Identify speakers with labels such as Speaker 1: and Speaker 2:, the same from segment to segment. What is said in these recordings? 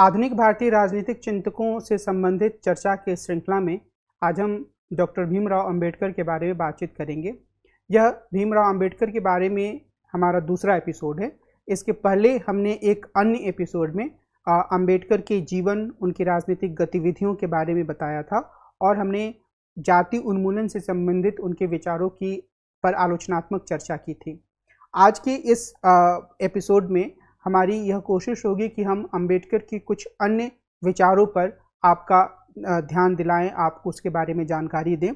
Speaker 1: आधुनिक भारतीय राजनीतिक चिंतकों से संबंधित चर्चा के श्रृंखला में आज हम डॉक्टर भीमराव अंबेडकर के बारे में बातचीत करेंगे यह भीमराव अंबेडकर के बारे में हमारा दूसरा एपिसोड है इसके पहले हमने एक अन्य एपिसोड में अंबेडकर के जीवन उनकी राजनीतिक गतिविधियों के बारे में बताया था और हमने जाति उन्मूलन से संबंधित उनके विचारों की पर आलोचनात्मक चर्चा की थी आज के इस एपिसोड में हमारी यह कोशिश होगी कि हम अंबेडकर की कुछ अन्य विचारों पर आपका ध्यान दिलाएं आपको उसके बारे में जानकारी दें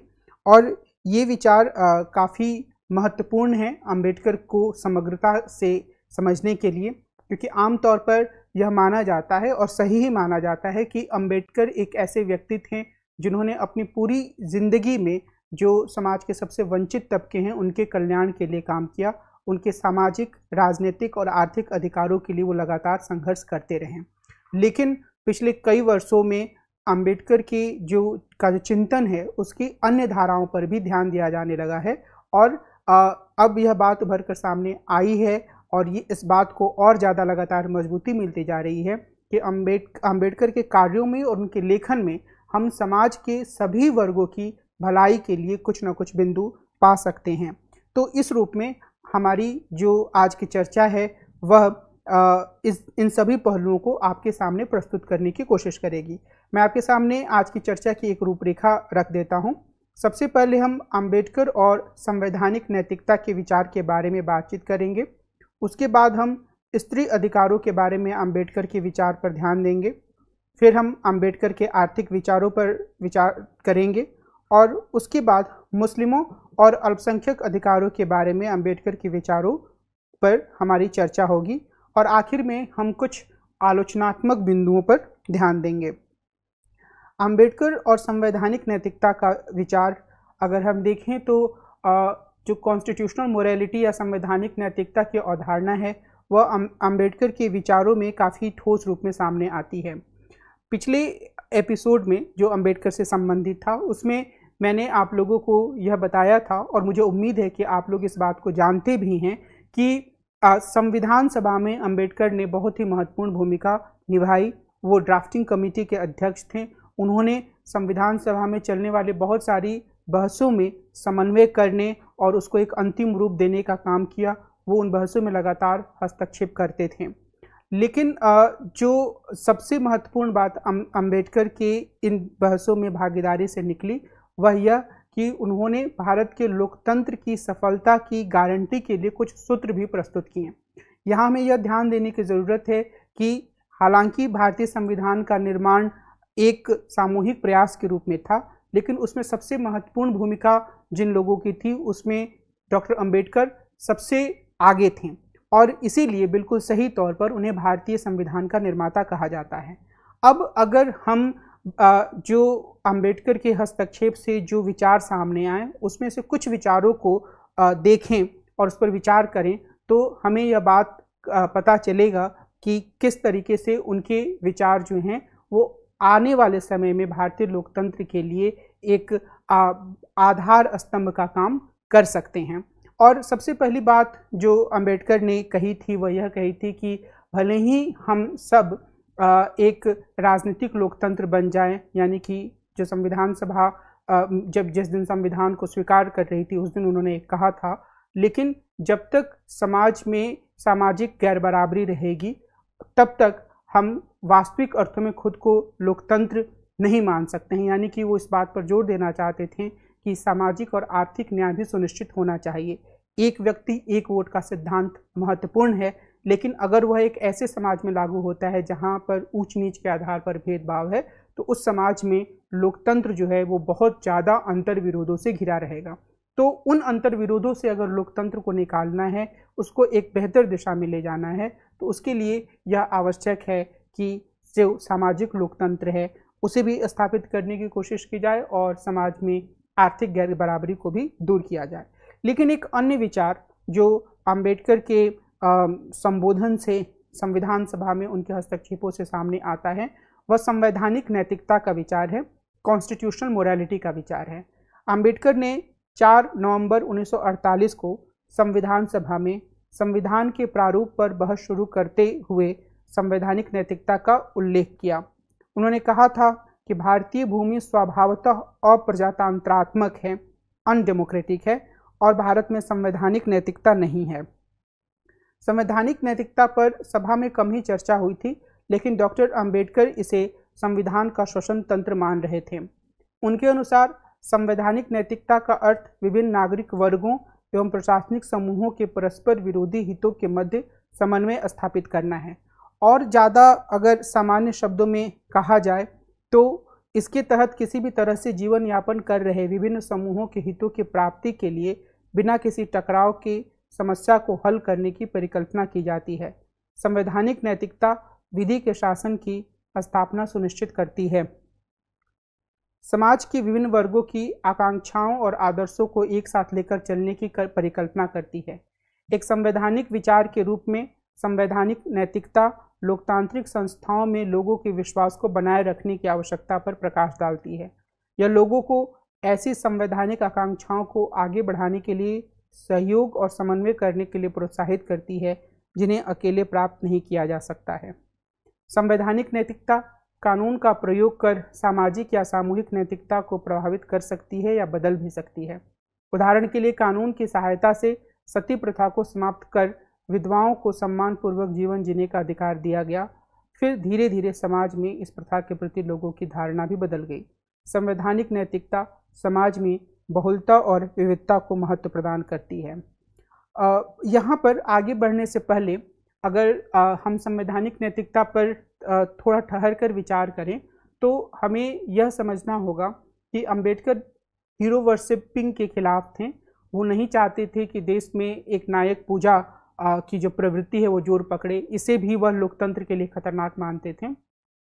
Speaker 1: और ये विचार काफ़ी महत्वपूर्ण हैं अंबेडकर को समग्रता से समझने के लिए क्योंकि आम तौर पर यह माना जाता है और सही ही माना जाता है कि अंबेडकर एक ऐसे व्यक्ति थे जिन्होंने अपनी पूरी ज़िंदगी में जो समाज के सबसे वंचित तबके हैं उनके कल्याण के लिए काम किया उनके सामाजिक राजनीतिक और आर्थिक अधिकारों के लिए वो लगातार संघर्ष करते रहे लेकिन पिछले कई वर्षों में अंबेडकर की जो का जो चिंतन है उसकी अन्य धाराओं पर भी ध्यान दिया जाने लगा है और आ, अब यह बात उभर कर सामने आई है और ये इस बात को और ज़्यादा लगातार मजबूती मिलती जा रही है कि अम्बेड अम्बेडकर के कार्यों में और उनके लेखन में हम समाज के सभी वर्गों की भलाई के लिए कुछ ना कुछ बिंदु पा सकते हैं तो इस रूप में हमारी जो आज की चर्चा है वह इस इन सभी पहलुओं को आपके सामने प्रस्तुत करने की कोशिश करेगी मैं आपके सामने आज की चर्चा की एक रूपरेखा रख देता हूँ सबसे पहले हम अंबेडकर और संवैधानिक नैतिकता के विचार के बारे में बातचीत करेंगे उसके बाद हम स्त्री अधिकारों के बारे में अंबेडकर के विचार पर ध्यान देंगे फिर हम अंबेडकर के आर्थिक विचारों पर विचार करेंगे और उसके बाद मुस्लिमों और अल्पसंख्यक अधिकारों के बारे में अंबेडकर के विचारों पर हमारी चर्चा होगी और आखिर में हम कुछ आलोचनात्मक बिंदुओं पर ध्यान देंगे अंबेडकर और संवैधानिक नैतिकता का विचार अगर हम देखें तो जो कॉन्स्टिट्यूशनल मोरालिटी या संवैधानिक नैतिकता की अवधारणा है वह अं-, अंबेडकर के विचारों में काफ़ी ठोस रूप में सामने आती है पिछले एपिसोड में जो अंबेडकर से संबंधित था उसमें मैंने आप लोगों को यह बताया था और मुझे उम्मीद है कि आप लोग इस बात को जानते भी हैं कि संविधान सभा में अंबेडकर ने बहुत ही महत्वपूर्ण भूमिका निभाई वो ड्राफ्टिंग कमेटी के अध्यक्ष थे उन्होंने संविधान सभा में चलने वाले बहुत सारी बहसों में समन्वय करने और उसको एक अंतिम रूप देने का काम किया वो उन बहसों में लगातार हस्तक्षेप करते थे लेकिन जो सबसे महत्वपूर्ण बात अं-, अंबेडकर के इन बहसों में भागीदारी से निकली वह यह कि उन्होंने भारत के लोकतंत्र की सफलता की गारंटी के लिए कुछ सूत्र भी प्रस्तुत किए यहाँ हमें यह ध्यान देने की ज़रूरत है कि हालांकि भारतीय संविधान का निर्माण एक सामूहिक प्रयास के रूप में था लेकिन उसमें सबसे महत्वपूर्ण भूमिका जिन लोगों की थी उसमें डॉक्टर अंबेडकर सबसे आगे थे और इसीलिए बिल्कुल सही तौर पर उन्हें भारतीय संविधान का निर्माता कहा जाता है अब अगर हम जो अंबेडकर के हस्तक्षेप से जो विचार सामने आए उसमें से कुछ विचारों को देखें और उस पर विचार करें तो हमें यह बात पता चलेगा कि किस तरीके से उनके विचार जो हैं वो आने वाले समय में भारतीय लोकतंत्र के लिए एक आधार स्तंभ का काम कर सकते हैं और सबसे पहली बात जो अंबेडकर ने कही थी वह यह कही थी कि भले ही हम सब एक राजनीतिक लोकतंत्र बन जाएं यानी कि जो संविधान सभा जब जिस दिन संविधान को स्वीकार कर रही थी उस दिन उन्होंने कहा था लेकिन जब तक समाज में सामाजिक गैर बराबरी रहेगी तब तक हम वास्तविक अर्थों में खुद को लोकतंत्र नहीं मान सकते हैं यानी कि वो इस बात पर जोर देना चाहते थे कि सामाजिक और आर्थिक न्याय भी सुनिश्चित होना चाहिए एक व्यक्ति एक वोट का सिद्धांत महत्वपूर्ण है लेकिन अगर वह एक ऐसे समाज में लागू होता है जहाँ पर ऊंच नीच के आधार पर भेदभाव है तो उस समाज में लोकतंत्र जो है वो बहुत ज़्यादा अंतर विरोधों से घिरा रहेगा तो उन अंतर विरोधों से अगर लोकतंत्र को निकालना है उसको एक बेहतर दिशा में ले जाना है तो उसके लिए यह आवश्यक है कि जो सामाजिक लोकतंत्र है उसे भी स्थापित करने की कोशिश की जाए और समाज में आर्थिक गैर बराबरी को भी दूर किया जाए लेकिन एक अन्य विचार जो आम्बेडकर के संबोधन से संविधान सभा में उनके हस्तक्षेपों से सामने आता है वह संवैधानिक नैतिकता का विचार है कॉन्स्टिट्यूशनल मोरालिटी का विचार है आम्बेडकर ने 4 नवंबर 1948 को संविधान सभा में संविधान के प्रारूप पर बहस शुरू करते हुए संवैधानिक नैतिकता का उल्लेख किया उन्होंने कहा था कि भारतीय भूमि स्वभावतः अप्रजातांत्रात्मक है अनडेमोक्रेटिक है और भारत में संवैधानिक नैतिकता नहीं है संवैधानिक नैतिकता पर सभा में कम ही चर्चा हुई थी लेकिन डॉक्टर अंबेडकर इसे संविधान का शोषण तंत्र मान रहे थे उनके अनुसार संवैधानिक नैतिकता का अर्थ विभिन्न नागरिक वर्गों एवं प्रशासनिक समूहों के परस्पर विरोधी हितों के मध्य समन्वय स्थापित करना है और ज़्यादा अगर सामान्य शब्दों में कहा जाए तो इसके तहत किसी भी तरह से जीवन यापन कर रहे विभिन्न समूहों के हितों की प्राप्ति के लिए बिना किसी टकराव के समस्या को हल करने की परिकल्पना की जाती है संवैधानिक नैतिकता विधि के शासन की स्थापना सुनिश्चित करती है समाज के विभिन्न वर्गों की आकांक्षाओं और आदर्शों को एक साथ लेकर चलने की कर परिकल्पना करती है एक संवैधानिक विचार के रूप में संवैधानिक नैतिकता लोकतांत्रिक संस्थाओं में लोगों के विश्वास को बनाए रखने की आवश्यकता पर प्रकाश डालती है यह लोगों को ऐसी संवैधानिक आकांक्षाओं को आगे बढ़ाने के लिए सहयोग और समन्वय करने के लिए प्रोत्साहित करती है जिन्हें अकेले प्राप्त नहीं किया जा सकता है संवैधानिक नैतिकता कानून का प्रयोग कर सामाजिक या सामूहिक नैतिकता को प्रभावित कर सकती है या बदल भी सकती है उदाहरण के लिए कानून की सहायता से सती प्रथा को समाप्त कर विधवाओं को सम्मानपूर्वक जीवन जीने का अधिकार दिया गया फिर धीरे धीरे समाज में इस प्रथा के प्रति लोगों की धारणा भी बदल गई संवैधानिक नैतिकता समाज में बहुलता और विविधता को महत्व प्रदान करती है यहाँ पर आगे बढ़ने से पहले अगर आ, हम संवैधानिक नैतिकता पर आ, थोड़ा ठहर कर विचार करें तो हमें यह समझना होगा कि अंबेडकर हीरो वर्शिपिंग के खिलाफ थे वो नहीं चाहते थे कि देश में एक नायक पूजा की जो प्रवृत्ति है वो जोर पकड़े इसे भी वह लोकतंत्र के लिए खतरनाक मानते थे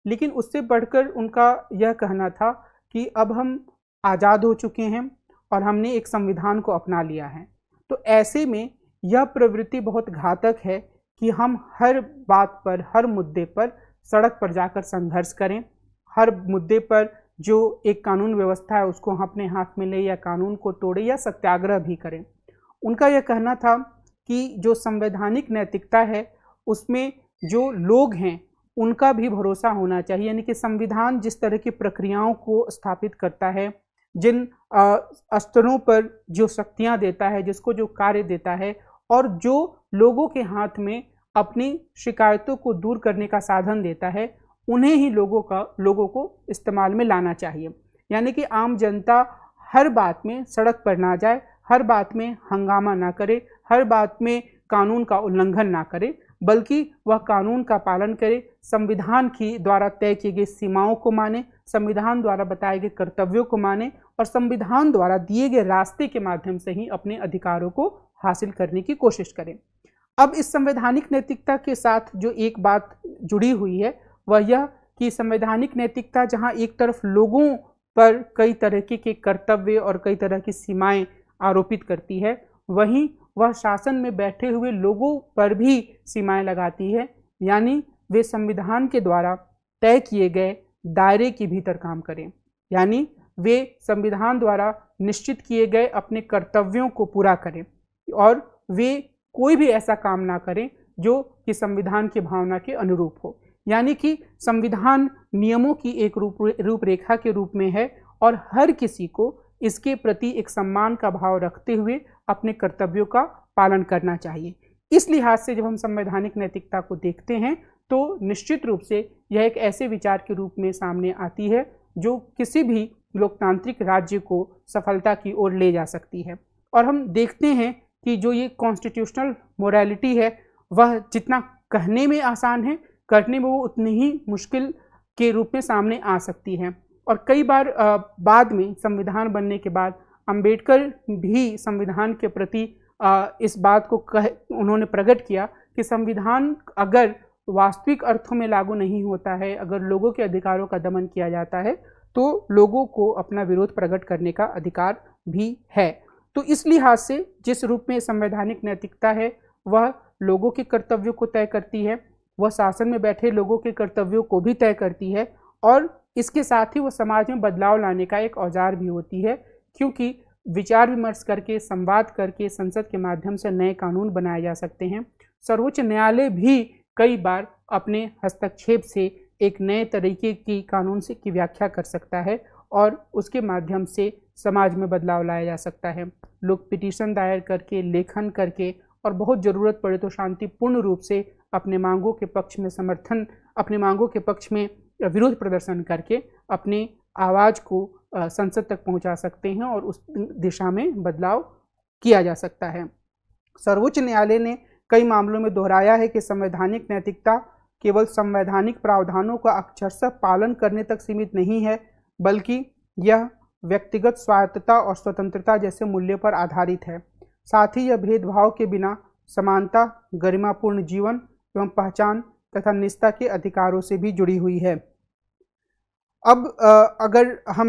Speaker 1: लेकिन उससे बढ़कर उनका यह कहना था कि अब हम आज़ाद हो चुके हैं और हमने एक संविधान को अपना लिया है तो ऐसे में यह प्रवृत्ति बहुत घातक है कि हम हर बात पर हर मुद्दे पर सड़क पर जाकर संघर्ष करें हर मुद्दे पर जो एक कानून व्यवस्था है उसको हम अपने हाथ में लें या कानून को तोड़ें या सत्याग्रह भी करें उनका यह कहना था कि जो संवैधानिक नैतिकता है उसमें जो लोग हैं उनका भी भरोसा होना चाहिए यानी कि संविधान जिस तरह की प्रक्रियाओं को स्थापित करता है जिन स्तरों पर जो शक्तियाँ देता है जिसको जो कार्य देता है और जो लोगों के हाथ में अपनी शिकायतों को दूर करने का साधन देता है उन्हें ही लोगों का लोगों को इस्तेमाल में लाना चाहिए यानी कि आम जनता हर बात में सड़क पर ना जाए हर बात में हंगामा ना करे हर बात में कानून का उल्लंघन ना करे बल्कि वह कानून का पालन करे संविधान की द्वारा तय की गई सीमाओं को माने संविधान द्वारा बताए गए कर्तव्यों को माने और संविधान द्वारा दिए गए रास्ते के माध्यम से ही अपने अधिकारों को हासिल करने की कोशिश करें अब इस संवैधानिक नैतिकता के साथ जो एक बात जुड़ी हुई है वह यह कि संवैधानिक नैतिकता जहाँ एक तरफ लोगों पर कई तरह के कर्तव्य और कई तरह की सीमाएं आरोपित करती है वहीं वह शासन में बैठे हुए लोगों पर भी सीमाएं लगाती है यानी वे संविधान के द्वारा तय किए गए दायरे के भीतर काम करें यानी वे संविधान द्वारा निश्चित किए गए अपने कर्तव्यों को पूरा करें और वे कोई भी ऐसा काम ना करें जो कि संविधान की भावना के अनुरूप हो यानी कि संविधान नियमों की एक रूप रूपरेखा के रूप में है और हर किसी को इसके प्रति एक सम्मान का भाव रखते हुए अपने कर्तव्यों का पालन करना चाहिए इस लिहाज से जब हम संवैधानिक नैतिकता को देखते हैं तो निश्चित रूप से यह एक ऐसे विचार के रूप में सामने आती है जो किसी भी लोकतांत्रिक राज्य को सफलता की ओर ले जा सकती है और हम देखते हैं कि जो ये कॉन्स्टिट्यूशनल मोरालिटी है वह जितना कहने में आसान है करने में वो उतनी ही मुश्किल के रूप में सामने आ सकती है और कई बार बाद में संविधान बनने के बाद अंबेडकर भी संविधान के प्रति इस बात को कह उन्होंने प्रकट किया कि संविधान अगर वास्तविक अर्थों में लागू नहीं होता है अगर लोगों के अधिकारों का दमन किया जाता है तो लोगों को अपना विरोध प्रकट करने का अधिकार भी है तो इस लिहाज से जिस रूप में संवैधानिक नैतिकता है वह लोगों के कर्तव्यों को तय करती है वह शासन में बैठे लोगों के कर्तव्यों को भी तय करती है और इसके साथ ही वह समाज में बदलाव लाने का एक औजार भी होती है क्योंकि विचार विमर्श करके संवाद करके संसद के माध्यम से नए कानून बनाए जा सकते हैं सर्वोच्च न्यायालय भी कई बार अपने हस्तक्षेप से एक नए तरीके की कानून से की व्याख्या कर सकता है और उसके माध्यम से समाज में बदलाव लाया जा सकता है लोग पिटीशन दायर करके लेखन करके और बहुत ज़रूरत पड़े तो शांतिपूर्ण रूप से अपने मांगों के पक्ष में समर्थन अपने मांगों के पक्ष में विरोध प्रदर्शन करके अपनी आवाज़ को संसद तक पहुंचा सकते हैं और उस दिशा में बदलाव किया जा सकता है सर्वोच्च न्यायालय ने कई मामलों में दोहराया है कि संवैधानिक नैतिकता केवल संवैधानिक प्रावधानों का अक्षरशः पालन करने तक सीमित नहीं है बल्कि यह व्यक्तिगत स्वायत्तता और स्वतंत्रता जैसे मूल्य पर आधारित है साथ ही यह भेदभाव के बिना समानता गरिमापूर्ण जीवन एवं पहचान तथा निष्ठा के अधिकारों से भी जुड़ी हुई है अब अगर हम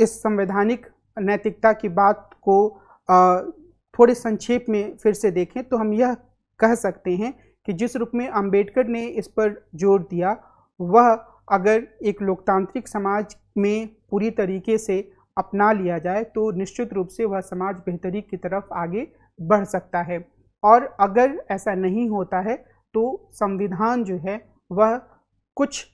Speaker 1: इस संवैधानिक नैतिकता की बात को थोड़े संक्षेप में फिर से देखें तो हम यह कह सकते हैं कि जिस रूप में अंबेडकर ने इस पर जोर दिया वह अगर एक लोकतांत्रिक समाज में पूरी तरीके से अपना लिया जाए तो निश्चित रूप से वह समाज बेहतरी की तरफ आगे बढ़ सकता है और अगर ऐसा नहीं होता है तो संविधान जो है वह कुछ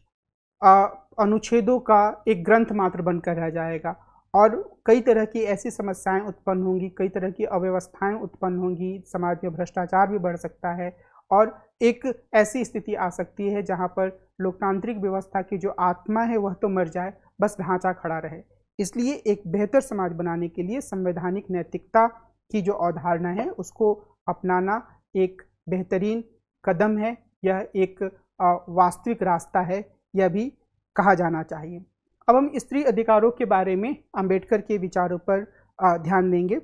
Speaker 1: आ, अनुच्छेदों का एक ग्रंथ मात्र बनकर रह जाएगा और कई तरह की ऐसी समस्याएं उत्पन्न होंगी कई तरह की अव्यवस्थाएं उत्पन्न होंगी समाज में भ्रष्टाचार भी बढ़ सकता है और एक ऐसी स्थिति आ सकती है जहां पर लोकतांत्रिक व्यवस्था की जो आत्मा है वह तो मर जाए बस ढांचा खड़ा रहे इसलिए एक बेहतर समाज बनाने के लिए संवैधानिक नैतिकता की जो अवधारणा है उसको अपनाना एक बेहतरीन कदम है यह एक वास्तविक रास्ता है यह भी कहा जाना चाहिए अब हम स्त्री अधिकारों के बारे में अंबेडकर के विचारों पर ध्यान देंगे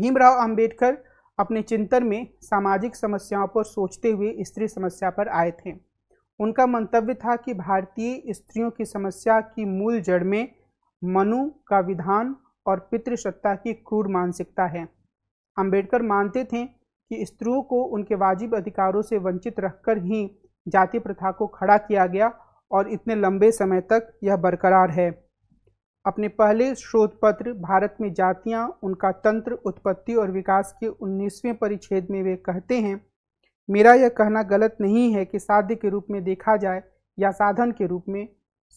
Speaker 1: भीमराव अंबेडकर अपने चिंतन में सामाजिक समस्याओं पर सोचते हुए स्त्री समस्या पर आए थे उनका मंतव्य था कि भारतीय स्त्रियों की समस्या की मूल जड़ में मनु का विधान और पितृसत्ता की क्रूर मानसिकता है अंबेडकर मानते थे कि स्त्रियों को उनके वाजिब अधिकारों से वंचित रखकर ही जाति प्रथा को खड़ा किया गया और इतने लंबे समय तक यह बरकरार है अपने पहले शोध पत्र भारत में जातियां उनका तंत्र उत्पत्ति और विकास के 19वें परिच्छेद में वे कहते हैं मेरा यह कहना गलत नहीं है कि साध्य के रूप में देखा जाए या साधन के रूप में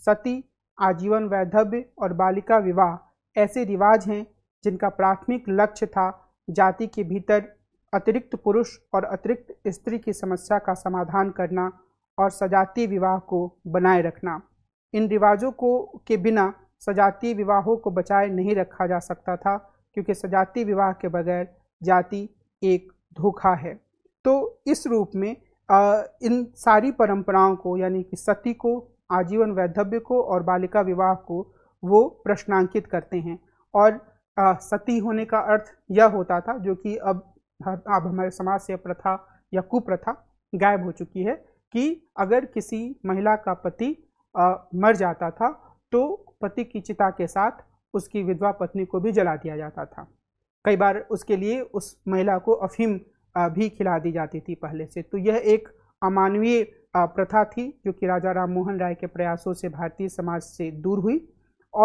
Speaker 1: सती आजीवन वैधव्य और बालिका विवाह ऐसे रिवाज हैं जिनका प्राथमिक लक्ष्य था जाति के भीतर अतिरिक्त पुरुष और अतिरिक्त स्त्री की समस्या का समाधान करना और सजातीय विवाह को बनाए रखना इन रिवाजों को के बिना सजातीय विवाहों को बचाए नहीं रखा जा सकता था क्योंकि सजातीय विवाह के बगैर जाति एक धोखा है तो इस रूप में आ, इन सारी परंपराओं को यानी कि सती को आजीवन वैधव्य को और बालिका विवाह को वो प्रश्नांकित करते हैं और आ, सती होने का अर्थ यह होता था जो कि अब अब हमारे समाज से प्रथा या कुप्रथा गायब हो चुकी है कि अगर किसी महिला का पति मर जाता था तो पति की चिता के साथ उसकी विधवा पत्नी को भी जला दिया जाता था कई बार उसके लिए उस महिला को अफीम भी खिला दी जाती थी पहले से तो यह एक अमानवीय प्रथा थी जो कि राजा राम मोहन राय के प्रयासों से भारतीय समाज से दूर हुई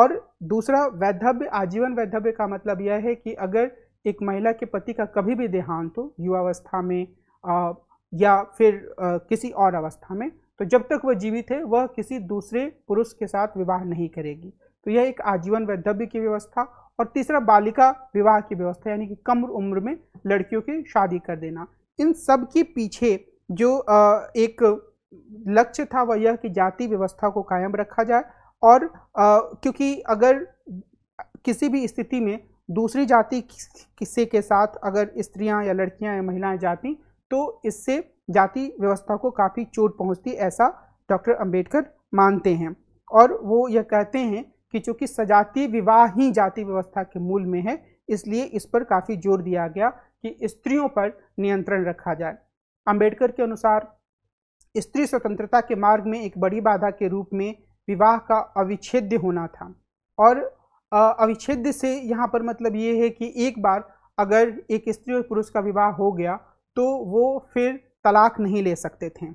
Speaker 1: और दूसरा वैधव्य आजीवन वैधव्य का मतलब यह है कि अगर एक महिला के पति का कभी भी देहांत हो युवावस्था में या फिर किसी और अवस्था में तो जब तक वह जीवित है वह किसी दूसरे पुरुष के साथ विवाह नहीं करेगी तो यह एक आजीवन वैधव्य की व्यवस्था और तीसरा बालिका विवाह की व्यवस्था यानी कि कम उम्र में लड़कियों की शादी कर देना इन सब के पीछे जो एक लक्ष्य था वह यह कि जाति व्यवस्था को कायम रखा जाए और क्योंकि अगर किसी भी स्थिति में दूसरी जाति किसी के साथ अगर स्त्रियां या लड़कियां या महिलाएं जाती तो इससे जाति व्यवस्था को काफ़ी चोट पहुंचती ऐसा डॉक्टर अंबेडकर मानते हैं और वो यह कहते हैं कि चूँकि सजातीय विवाह ही जाति व्यवस्था के मूल में है इसलिए इस पर काफ़ी जोर दिया गया कि स्त्रियों पर नियंत्रण रखा जाए अंबेडकर के अनुसार स्त्री स्वतंत्रता के मार्ग में एक बड़ी बाधा के रूप में विवाह का अविच्छेद्य होना था और अविच्छेद्य से यहाँ पर मतलब ये है कि एक बार अगर एक स्त्री और पुरुष का विवाह हो गया तो वो फिर तलाक नहीं ले सकते थे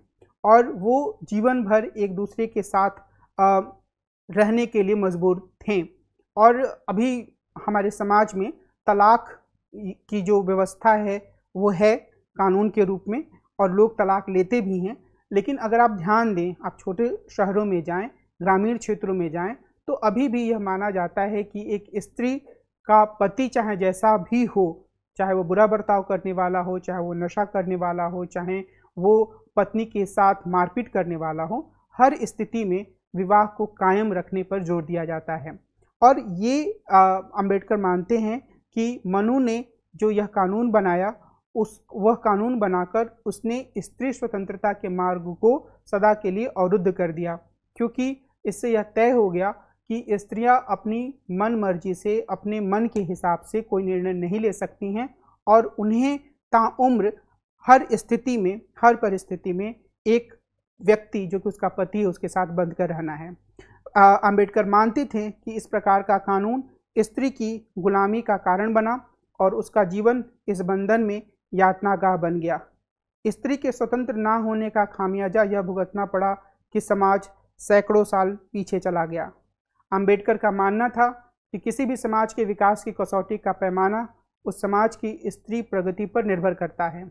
Speaker 1: और वो जीवन भर एक दूसरे के साथ रहने के लिए मजबूर थे और अभी हमारे समाज में तलाक की जो व्यवस्था है वो है कानून के रूप में और लोग तलाक लेते भी हैं लेकिन अगर आप ध्यान दें आप छोटे शहरों में जाएं ग्रामीण क्षेत्रों में जाएं तो अभी भी यह माना जाता है कि एक स्त्री का पति चाहे जैसा भी हो चाहे वो बुरा बर्ताव करने वाला हो चाहे वो नशा करने वाला हो चाहे वो पत्नी के साथ मारपीट करने वाला हो हर स्थिति में विवाह को कायम रखने पर जोर दिया जाता है और ये अंबेडकर मानते हैं कि मनु ने जो यह कानून बनाया उस वह कानून बनाकर उसने स्त्री स्वतंत्रता के मार्ग को सदा के लिए अवरुद्ध कर दिया क्योंकि इससे यह तय हो गया कि स्त्रियां अपनी मन मर्जी से अपने मन के हिसाब से कोई निर्णय नहीं ले सकती हैं और उन्हें ताउम्र हर स्थिति में हर परिस्थिति में एक व्यक्ति जो कि उसका पति है उसके साथ बंध कर रहना है अंबेडकर मानते थे कि इस प्रकार का कानून स्त्री की गुलामी का कारण बना और उसका जीवन इस बंधन में यातनागाह बन गया स्त्री के स्वतंत्र ना होने का खामियाजा यह भुगतना पड़ा कि समाज सैकड़ों साल पीछे चला गया अंबेडकर का मानना था कि किसी भी समाज के विकास की कसौटी का पैमाना उस समाज की स्त्री प्रगति पर निर्भर करता है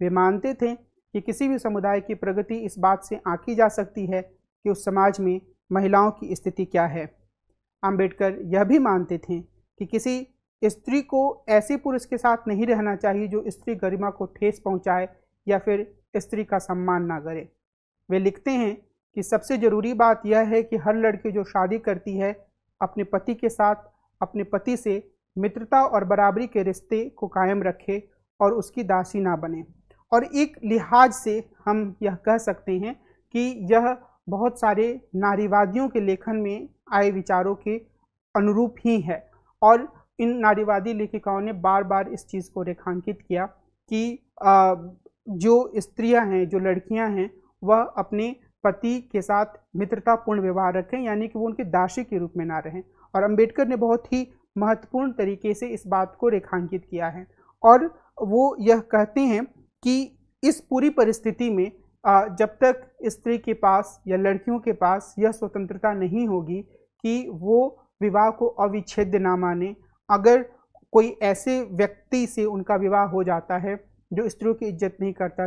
Speaker 1: वे मानते थे कि किसी भी समुदाय की प्रगति इस बात से आंकी जा सकती है कि उस समाज में महिलाओं की स्थिति क्या है अंबेडकर यह भी मानते थे कि किसी स्त्री को ऐसे पुरुष के साथ नहीं रहना चाहिए जो स्त्री गरिमा को ठेस पहुंचाए या फिर स्त्री का सम्मान ना करे वे लिखते हैं कि सबसे ज़रूरी बात यह है कि हर लड़की जो शादी करती है अपने पति के साथ अपने पति से मित्रता और बराबरी के रिश्ते को कायम रखे और उसकी दासी ना बने और एक लिहाज से हम यह कह सकते हैं कि यह बहुत सारे नारीवादियों के लेखन में आए विचारों के अनुरूप ही है और इन नारीवादी लेखिकाओं ने बार बार इस चीज़ को रेखांकित किया कि जो स्त्रियां हैं जो लड़कियां हैं वह अपने पति के साथ मित्रतापूर्ण व्यवहार रखें यानी कि वो उनके दासी के रूप में ना रहें और अंबेडकर ने बहुत ही महत्वपूर्ण तरीके से इस बात को रेखांकित किया है और वो यह कहते हैं कि इस पूरी परिस्थिति में जब तक स्त्री के पास या लड़कियों के पास यह स्वतंत्रता नहीं होगी कि वो विवाह को अविच्छेद्य ना माने अगर कोई ऐसे व्यक्ति से उनका विवाह हो जाता है जो स्त्रियों की इज्जत नहीं करता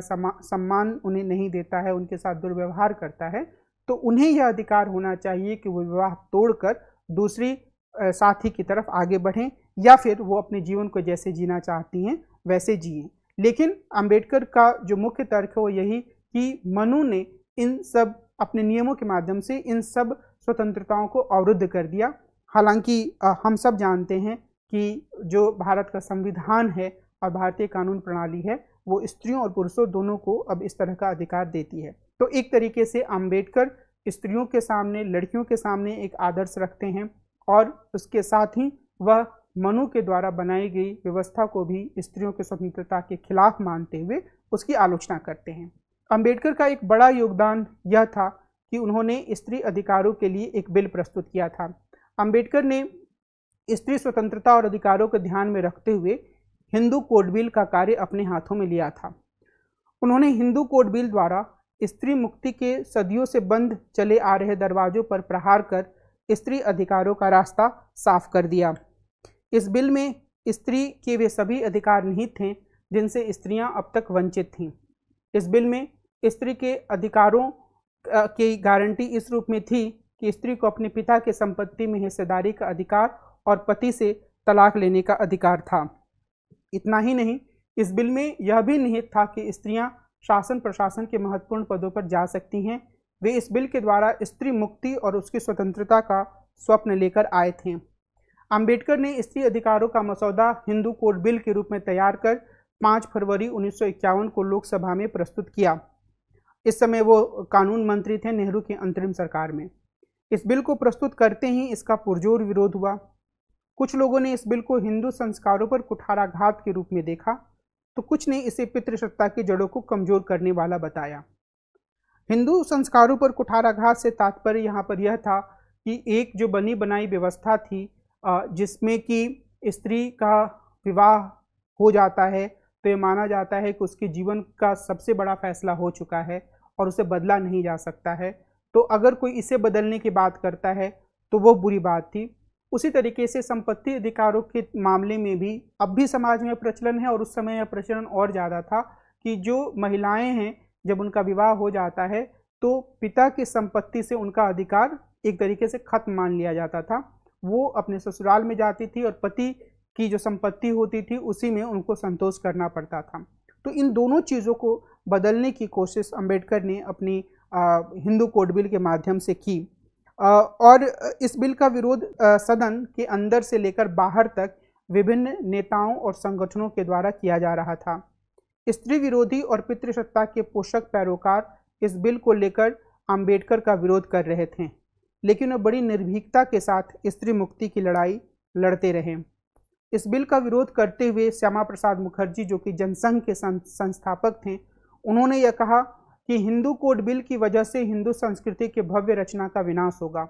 Speaker 1: सम्मान उन्हें नहीं देता है उनके साथ दुर्व्यवहार करता है तो उन्हें यह अधिकार होना चाहिए कि वो विवाह तोड़कर दूसरी साथी की तरफ आगे बढ़ें या फिर वो अपने जीवन को जैसे जीना चाहती हैं वैसे जिए लेकिन अंबेडकर का जो मुख्य तर्क है वो यही कि मनु ने इन सब अपने नियमों के माध्यम से इन सब स्वतंत्रताओं को अवरुद्ध कर दिया हालांकि हम सब जानते हैं कि जो भारत का संविधान है और भारतीय कानून प्रणाली है वो स्त्रियों और पुरुषों दोनों को अब इस तरह का अधिकार देती है तो एक तरीके से अम्बेडकर स्त्रियों के सामने लड़कियों के सामने एक आदर्श रखते हैं और उसके साथ ही वह मनु के द्वारा बनाई गई व्यवस्था को भी स्त्रियों के स्वतंत्रता के खिलाफ मानते हुए उसकी आलोचना करते हैं अंबेडकर का एक बड़ा योगदान यह था कि उन्होंने स्त्री अधिकारों के लिए एक बिल प्रस्तुत किया था अंबेडकर ने स्त्री स्वतंत्रता और अधिकारों को ध्यान में रखते हुए हिंदू कोड बिल का कार्य अपने हाथों में लिया था उन्होंने हिंदू कोड बिल द्वारा स्त्री मुक्ति के सदियों से बंद चले आ रहे दरवाजों पर प्रहार कर स्त्री अधिकारों का रास्ता साफ कर दिया इस बिल में स्त्री के वे सभी अधिकार निहित थे जिनसे स्त्रियां अब तक वंचित थीं इस बिल में स्त्री के अधिकारों की गारंटी इस रूप में थी कि स्त्री को अपने पिता के संपत्ति में हिस्सेदारी का अधिकार और पति से तलाक लेने का अधिकार था इतना ही नहीं इस बिल में यह भी निहित था कि स्त्रियां शासन प्रशासन के महत्वपूर्ण पदों पर जा सकती हैं वे इस बिल के द्वारा स्त्री मुक्ति और उसकी स्वतंत्रता का स्वप्न लेकर आए थे अंबेडकर ने स्त्री अधिकारों का मसौदा हिंदू कोड बिल के रूप में तैयार कर 5 फरवरी उन्नीस को लोकसभा में प्रस्तुत किया इस समय वो कानून मंत्री थे नेहरू की अंतरिम सरकार में इस बिल को प्रस्तुत करते ही इसका पुरजोर विरोध हुआ कुछ लोगों ने इस बिल को हिंदू संस्कारों पर कुठाराघात के रूप में देखा तो कुछ ने इसे पितृसत्ता की जड़ों को कमजोर करने वाला बताया हिंदू संस्कारों पर कुठाराघात से तात्पर्य यहाँ पर यह था कि एक जो बनी बनाई व्यवस्था थी जिसमें कि स्त्री का विवाह हो जाता है तो ये माना जाता है कि उसके जीवन का सबसे बड़ा फैसला हो चुका है और उसे बदला नहीं जा सकता है तो अगर कोई इसे बदलने की बात करता है तो वो बुरी बात थी उसी तरीके से संपत्ति अधिकारों के मामले में भी अब भी समाज में प्रचलन है और उस समय यह प्रचलन और ज़्यादा था कि जो महिलाएं हैं जब उनका विवाह हो जाता है तो पिता की संपत्ति से उनका अधिकार एक तरीके से खत्म मान लिया जाता था वो अपने ससुराल में जाती थी और पति की जो संपत्ति होती थी उसी में उनको संतोष करना पड़ता था तो इन दोनों चीज़ों को बदलने की कोशिश अंबेडकर ने अपनी हिंदू कोड बिल के माध्यम से की और इस बिल का विरोध सदन के अंदर से लेकर बाहर तक विभिन्न नेताओं और संगठनों के द्वारा किया जा रहा था स्त्री विरोधी और पितृसत्ता के पोषक पैरोकार इस बिल को लेकर आम्बेडकर का विरोध कर रहे थे लेकिन वह बड़ी निर्भीकता के साथ स्त्री मुक्ति की लड़ाई लड़ते रहे इस बिल का विरोध करते हुए श्यामा प्रसाद मुखर्जी जो कि जनसंघ के संस्थापक थे उन्होंने यह कहा कि हिंदू कोड बिल की वजह से हिंदू संस्कृति के भव्य रचना का विनाश होगा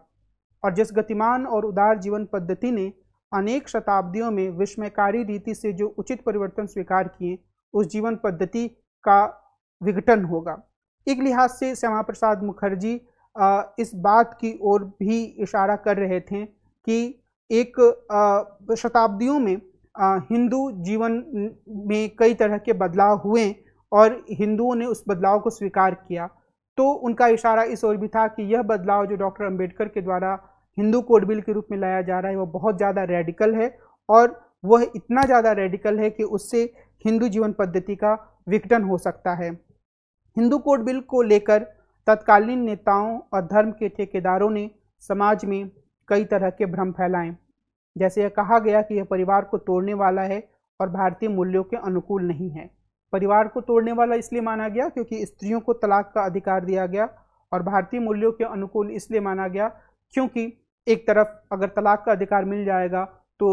Speaker 1: और जिस गतिमान और उदार जीवन पद्धति ने अनेक शताब्दियों में विस्मयकारी रीति से जो उचित परिवर्तन स्वीकार किए उस जीवन पद्धति का विघटन होगा एक लिहाज से श्यामा प्रसाद मुखर्जी इस बात की ओर भी इशारा कर रहे थे कि एक शताब्दियों में हिंदू जीवन में कई तरह के बदलाव हुए और हिंदुओं ने उस बदलाव को स्वीकार किया तो उनका इशारा इस ओर भी था कि यह बदलाव जो डॉक्टर अंबेडकर के द्वारा हिंदू कोड बिल के रूप में लाया जा रहा है वह बहुत ज़्यादा रेडिकल है और वह इतना ज़्यादा रेडिकल है कि उससे हिंदू जीवन पद्धति का विघटन हो सकता है हिंदू कोड बिल को लेकर तत्कालीन नेताओं और धर्म के ठेकेदारों ने समाज में कई तरह के भ्रम फैलाए जैसे यह कहा गया कि यह परिवार को तोड़ने वाला है और भारतीय मूल्यों के अनुकूल नहीं है परिवार को तोड़ने वाला इसलिए माना गया क्योंकि स्त्रियों को तलाक का अधिकार दिया गया और भारतीय मूल्यों के अनुकूल इसलिए माना गया क्योंकि एक तरफ अगर तलाक का अधिकार मिल जाएगा तो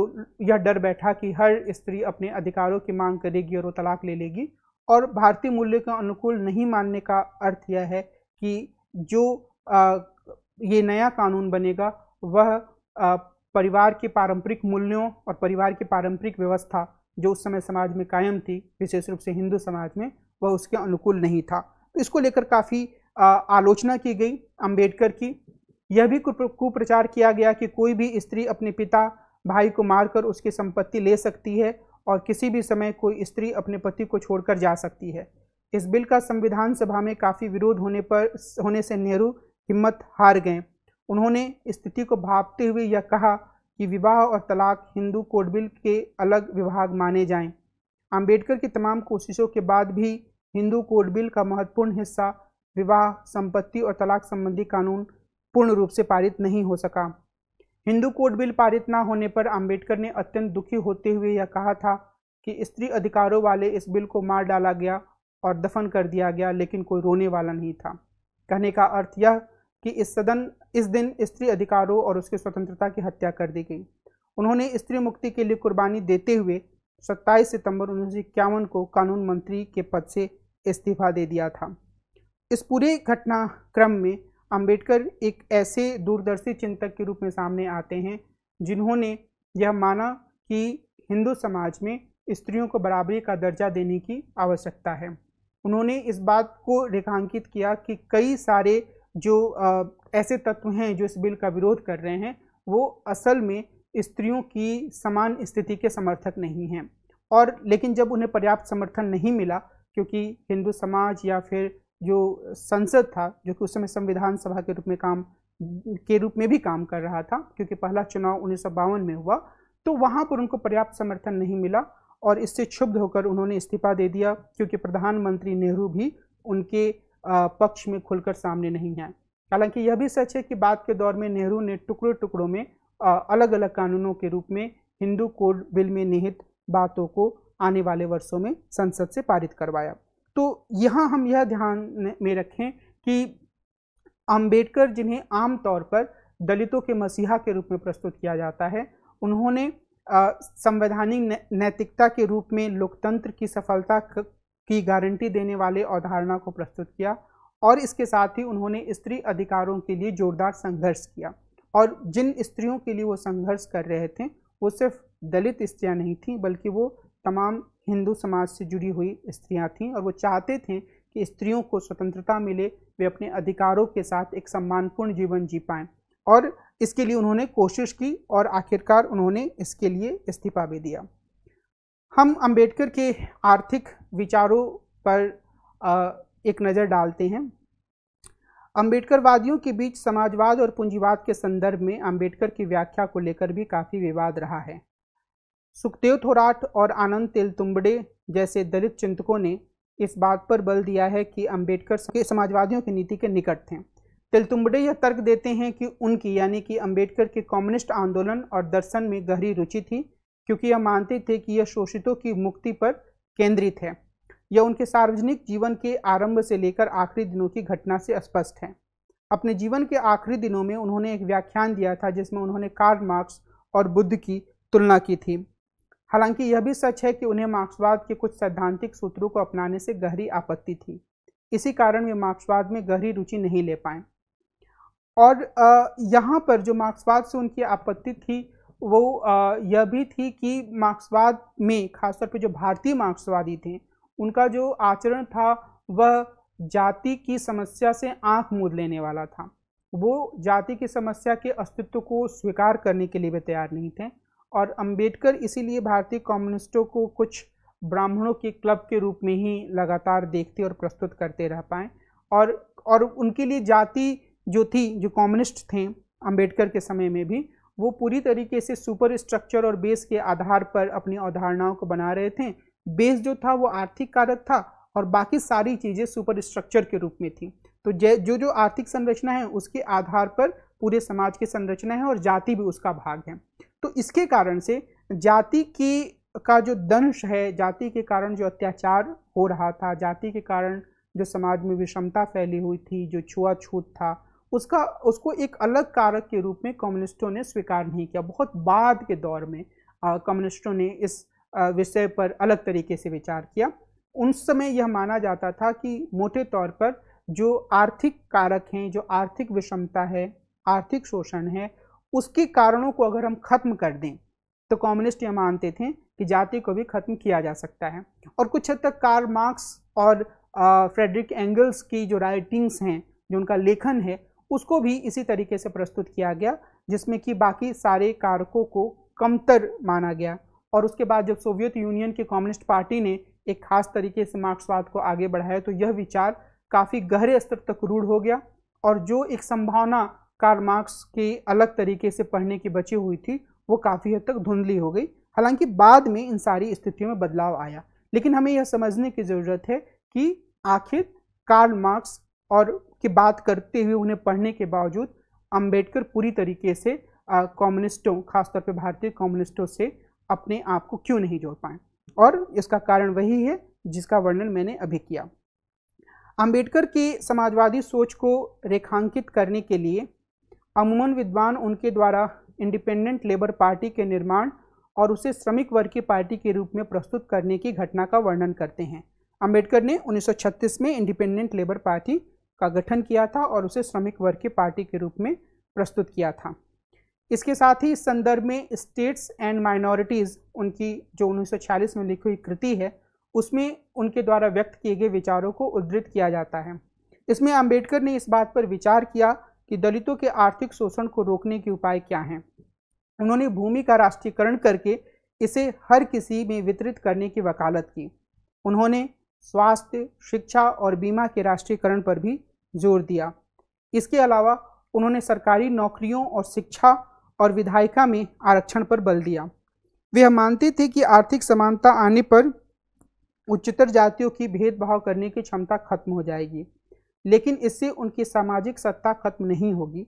Speaker 1: यह डर बैठा कि हर स्त्री अपने अधिकारों की मांग करेगी और वो तलाक ले लेगी और भारतीय मूल्य के अनुकूल नहीं मानने का अर्थ यह है कि जो आ, ये नया कानून बनेगा वह आ, परिवार के पारंपरिक मूल्यों और परिवार की पारंपरिक व्यवस्था जो उस समय समाज में कायम थी विशेष रूप से हिंदू समाज में वह उसके अनुकूल नहीं था तो इसको लेकर काफ़ी आलोचना की गई अंबेडकर की यह भी कुप्रचार किया गया कि कोई भी स्त्री अपने पिता भाई को मारकर उसकी संपत्ति ले सकती है और किसी भी समय कोई स्त्री अपने पति को छोड़कर जा सकती है इस बिल का संविधान सभा में काफ़ी विरोध होने पर होने से नेहरू हिम्मत हार गए उन्होंने स्थिति को भापते हुए यह कहा कि विवाह और तलाक हिंदू कोड बिल के अलग विभाग माने जाएं। आम्बेडकर की तमाम कोशिशों के बाद भी हिंदू कोड बिल का महत्वपूर्ण हिस्सा विवाह संपत्ति और तलाक संबंधी कानून पूर्ण रूप से पारित नहीं हो सका हिंदू कोड बिल पारित ना होने पर आम्बेडकर ने अत्यंत दुखी होते हुए यह कहा था कि स्त्री अधिकारों वाले इस बिल को मार डाला गया और दफन कर दिया गया लेकिन कोई रोने वाला नहीं था कहने का अर्थ यह कि इस सदन इस दिन स्त्री अधिकारों और उसकी स्वतंत्रता की हत्या कर दी गई उन्होंने स्त्री मुक्ति के लिए कुर्बानी देते हुए 27 सितंबर उन्नीस को कानून मंत्री के पद से इस्तीफा दे दिया था इस पूरे घटनाक्रम में अंबेडकर एक ऐसे दूरदर्शी चिंतक के रूप में सामने आते हैं जिन्होंने यह माना कि हिंदू समाज में स्त्रियों को बराबरी का दर्जा देने की आवश्यकता है उन्होंने इस बात को रेखांकित किया कि कई सारे जो ऐसे तत्व हैं जो इस बिल का विरोध कर रहे हैं वो असल में स्त्रियों की समान स्थिति के समर्थक नहीं हैं और लेकिन जब उन्हें पर्याप्त समर्थन नहीं मिला क्योंकि हिंदू समाज या फिर जो संसद था जो कि उस समय संविधान सभा के रूप में काम के रूप में भी काम कर रहा था क्योंकि पहला चुनाव उन्नीस में हुआ तो वहाँ पर उनको पर्याप्त समर्थन नहीं मिला और इससे क्षुब्ध होकर उन्होंने इस्तीफा दे दिया क्योंकि प्रधानमंत्री नेहरू भी उनके पक्ष में खुलकर सामने नहीं आए हालांकि यह भी सच है कि बाद के दौर में नेहरू ने टुकड़ों टुकड़ों में अलग अलग कानूनों के रूप में हिंदू कोड बिल में निहित बातों को आने वाले वर्षों में संसद से पारित करवाया तो यहाँ हम यह ध्यान में रखें कि अंबेडकर जिन्हें आम तौर पर दलितों के मसीहा के रूप में प्रस्तुत किया जाता है उन्होंने संवैधानिक नैतिकता के रूप में लोकतंत्र की सफलता की गारंटी देने वाले अवधारणा को प्रस्तुत किया और इसके साथ ही उन्होंने स्त्री अधिकारों के लिए जोरदार संघर्ष किया और जिन स्त्रियों के लिए वो संघर्ष कर रहे थे वो सिर्फ दलित स्त्रियां नहीं थीं बल्कि वो तमाम हिंदू समाज से जुड़ी हुई स्त्रियां थीं और वो चाहते थे कि स्त्रियों को स्वतंत्रता मिले वे अपने अधिकारों के साथ एक सम्मानपूर्ण जीवन जी पाएँ और इसके लिए उन्होंने कोशिश की और आखिरकार उन्होंने इसके लिए इस्तीफा भी दिया हम अंबेडकर के आर्थिक विचारों पर एक नज़र डालते हैं अंबेडकरवादियों के बीच समाजवाद और पूंजीवाद के संदर्भ में अंबेडकर की व्याख्या को लेकर भी काफ़ी विवाद रहा है सुखदेव थोराट और आनंद तेलतुम्बडे जैसे दलित चिंतकों ने इस बात पर बल दिया है कि अंबेडकर के समाजवादियों की नीति के निकट थे तिलतुम्बड़े यह तर्क देते हैं कि उनकी यानी कि अंबेडकर के कम्युनिस्ट आंदोलन और दर्शन में गहरी रुचि थी क्योंकि यह मानते थे कि यह शोषितों की मुक्ति पर केंद्रित है यह उनके सार्वजनिक जीवन के आरंभ से लेकर आखिरी दिनों की घटना से स्पष्ट है अपने जीवन के आखिरी दिनों में उन्होंने एक व्याख्यान दिया था जिसमें उन्होंने कार्ल मार्क्स और बुद्ध की तुलना की थी हालांकि यह भी सच है कि उन्हें मार्क्सवाद के कुछ सैद्धांतिक सूत्रों को अपनाने से गहरी आपत्ति थी इसी कारण वे मार्क्सवाद में गहरी रुचि नहीं ले पाए और यहाँ पर जो मार्क्सवाद से उनकी आपत्ति थी वो यह भी थी कि मार्क्सवाद में खासतौर पर जो भारतीय मार्क्सवादी थे उनका जो आचरण था वह जाति की समस्या से आंख मूंद लेने वाला था वो जाति की समस्या के अस्तित्व को स्वीकार करने के लिए भी तैयार नहीं थे और अंबेडकर इसीलिए भारतीय कम्युनिस्टों को कुछ ब्राह्मणों के क्लब के रूप में ही लगातार देखते और प्रस्तुत करते रह पाए और और उनके लिए जाति जो थी जो कम्युनिस्ट थे अंबेडकर के समय में भी वो पूरी तरीके से सुपर स्ट्रक्चर और बेस के आधार पर अपनी अवधारणाओं को बना रहे थे बेस जो था वो आर्थिक कारक था और बाकी सारी चीज़ें सुपर स्ट्रक्चर के रूप में थी तो जो जो आर्थिक संरचना है उसके आधार पर पूरे समाज की संरचना है और जाति भी उसका भाग है तो इसके कारण से जाति की का जो दंश है जाति के कारण जो अत्याचार हो रहा था जाति के कारण जो समाज में विषमता फैली हुई थी जो छुआछूत था उसका उसको एक अलग कारक के रूप में कम्युनिस्टों ने स्वीकार नहीं किया बहुत बाद के दौर में कम्युनिस्टों ने इस विषय पर अलग तरीके से विचार किया उन समय यह माना जाता था कि मोटे तौर पर जो आर्थिक कारक हैं जो आर्थिक विषमता है आर्थिक शोषण है उसके कारणों को अगर हम खत्म कर दें तो कम्युनिस्ट यह मानते थे कि जाति को भी खत्म किया जा सकता है और कुछ हद तक कार्ल मार्क्स और फ्रेडरिक एंगल्स की जो राइटिंग्स हैं जो उनका लेखन है उसको भी इसी तरीके से प्रस्तुत किया गया जिसमें कि बाकी सारे कारकों को कमतर माना गया और उसके बाद जब सोवियत यूनियन की कम्युनिस्ट पार्टी ने एक खास तरीके से मार्क्सवाद को आगे बढ़ाया तो यह विचार काफ़ी गहरे स्तर तक रूढ़ हो गया और जो एक संभावना कार मार्क्स के अलग तरीके से पढ़ने की बची हुई थी वो काफ़ी हद तक धुंधली हो गई हालांकि बाद में इन सारी स्थितियों में बदलाव आया लेकिन हमें यह समझने की ज़रूरत है कि आखिर कार्ल मार्क्स और की बात करते हुए उन्हें पढ़ने के बावजूद अंबेडकर पूरी तरीके से कम्युनिस्टों खासतौर पर भारतीय कम्युनिस्टों से अपने आप को क्यों नहीं जोड़ पाए और इसका कारण वही है जिसका वर्णन मैंने अभी किया अंबेडकर की समाजवादी सोच को रेखांकित करने के लिए अमूमन विद्वान उनके द्वारा इंडिपेंडेंट लेबर पार्टी के निर्माण और उसे श्रमिक वर्ग की पार्टी के रूप में प्रस्तुत करने की घटना का वर्णन करते हैं अंबेडकर ने 1936 में इंडिपेंडेंट लेबर पार्टी का गठन किया था और उसे श्रमिक वर्ग की पार्टी के रूप में प्रस्तुत किया था इसके साथ ही इस संदर्भ में स्टेट्स एंड माइनॉरिटीज़ उनकी जो 1946 में लिखी हुई कृति है उसमें उनके द्वारा व्यक्त किए गए विचारों को उद्धृत किया जाता है इसमें अंबेडकर ने इस बात पर विचार किया कि दलितों के आर्थिक शोषण को रोकने के उपाय क्या हैं उन्होंने भूमि का राष्ट्रीयकरण करके इसे हर किसी में वितरित करने की वकालत की उन्होंने स्वास्थ्य शिक्षा और बीमा के राष्ट्रीयकरण पर भी जोर दिया इसके अलावा उन्होंने सरकारी नौकरियों और शिक्षा और विधायिका में आरक्षण पर बल दिया वे मानते थे कि आर्थिक समानता आने पर उच्चतर जातियों की भेदभाव करने की क्षमता खत्म हो जाएगी लेकिन इससे उनकी सामाजिक सत्ता खत्म नहीं होगी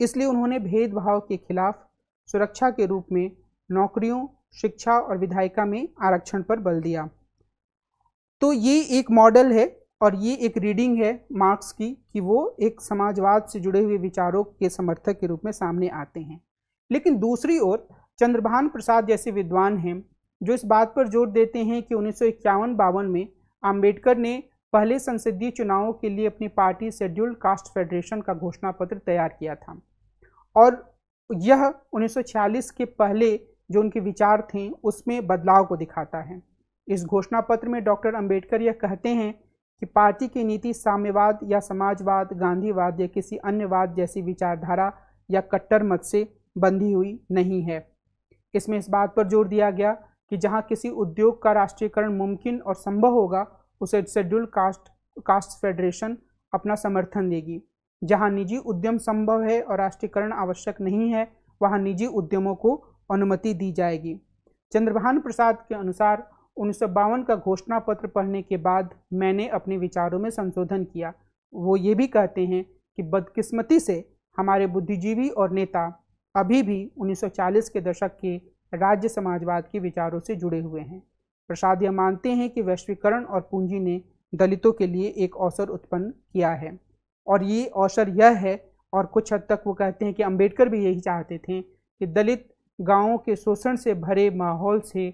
Speaker 1: इसलिए उन्होंने भेदभाव के खिलाफ सुरक्षा के रूप में नौकरियों शिक्षा और विधायिका में आरक्षण पर बल दिया तो ये एक मॉडल है और ये एक रीडिंग है मार्क्स की कि वो एक समाजवाद से जुड़े हुए विचारों के समर्थक के रूप में सामने आते हैं लेकिन दूसरी ओर चंद्रभान प्रसाद जैसे विद्वान हैं जो इस बात पर जोर देते हैं कि उन्नीस सौ इक्यावन बावन में आम्बेडकर ने पहले संसदीय चुनावों के लिए अपनी पार्टी शेड्यूल्ड कास्ट फेडरेशन का घोषणा पत्र तैयार किया था और यह 1946 के पहले जो उनके विचार थे उसमें बदलाव को दिखाता है इस घोषणा पत्र में डॉक्टर अंबेडकर यह कहते हैं कि पार्टी की नीति साम्यवाद या समाजवाद गांधीवाद या किसी अन्य वाद जैसी विचारधारा या कट्टर मत से बंधी हुई नहीं है इसमें इस बात पर जोर दिया गया कि जहां किसी उद्योग का राष्ट्रीयकरण मुमकिन और संभव होगा उसे शेड्यूल कास्ट कास्ट फेडरेशन अपना समर्थन देगी जहां निजी उद्यम संभव है और राष्ट्रीयकरण आवश्यक नहीं है वहां निजी उद्यमों को अनुमति दी जाएगी चंद्रभान प्रसाद के अनुसार उन्नीस का घोषणा पत्र पढ़ने के बाद मैंने अपने विचारों में संशोधन किया वो ये भी कहते हैं कि बदकिस्मती से हमारे बुद्धिजीवी और नेता अभी भी 1940 के दशक के राज्य समाजवाद के विचारों से जुड़े हुए हैं प्रसाद यह मानते हैं कि वैश्वीकरण और पूंजी ने दलितों के लिए एक अवसर उत्पन्न किया है और ये अवसर यह है और कुछ हद तक वो कहते हैं कि अंबेडकर भी यही चाहते थे कि दलित गांवों के शोषण से भरे माहौल से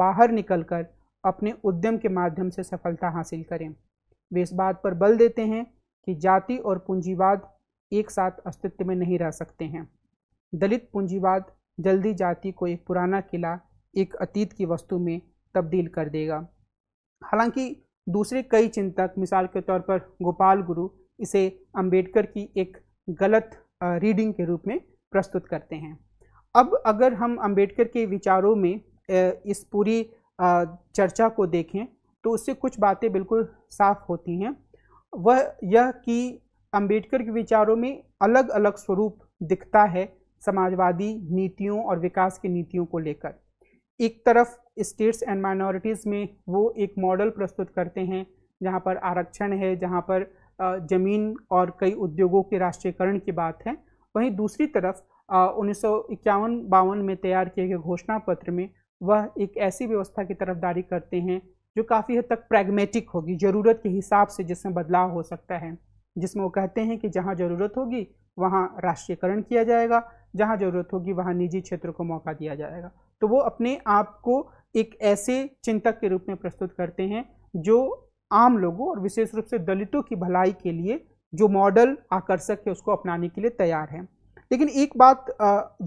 Speaker 1: बाहर निकलकर अपने उद्यम के माध्यम से सफलता हासिल करें वे इस बात पर बल देते हैं कि जाति और पूंजीवाद एक साथ अस्तित्व में नहीं रह सकते हैं दलित पूंजीवाद जल्दी जाति को एक पुराना किला एक अतीत की वस्तु में तब्दील कर देगा हालांकि दूसरे कई चिंतक मिसाल के तौर पर गोपाल गुरु इसे अंबेडकर की एक गलत रीडिंग के रूप में प्रस्तुत करते हैं अब अगर हम अंबेडकर के विचारों में इस पूरी चर्चा को देखें तो उससे कुछ बातें बिल्कुल साफ होती हैं वह यह कि अंबेडकर के विचारों में अलग अलग स्वरूप दिखता है समाजवादी नीतियों और विकास की नीतियों को लेकर एक तरफ स्टेट्स एंड माइनॉरिटीज़ में वो एक मॉडल प्रस्तुत करते हैं जहाँ पर आरक्षण है जहाँ पर ज़मीन और कई उद्योगों के राष्ट्रीयकरण की बात है वहीं दूसरी तरफ उन्नीस सौ इक्यावन बावन में तैयार किए गए घोषणा पत्र में वह एक ऐसी व्यवस्था की तरफदारी करते हैं जो काफ़ी हद तक प्रैग्मेटिक होगी ज़रूरत के हिसाब से जिसमें बदलाव हो सकता है जिसमें वो कहते हैं कि जहाँ ज़रूरत होगी वहाँ राष्ट्रीयकरण किया जाएगा जहाँ ज़रूरत होगी वहाँ निजी क्षेत्र को मौका दिया जाएगा तो वो अपने आप को एक ऐसे चिंतक के रूप में प्रस्तुत करते हैं जो आम लोगों और विशेष रूप से दलितों की भलाई के लिए जो मॉडल आकर्षक है उसको अपनाने के लिए तैयार हैं लेकिन एक बात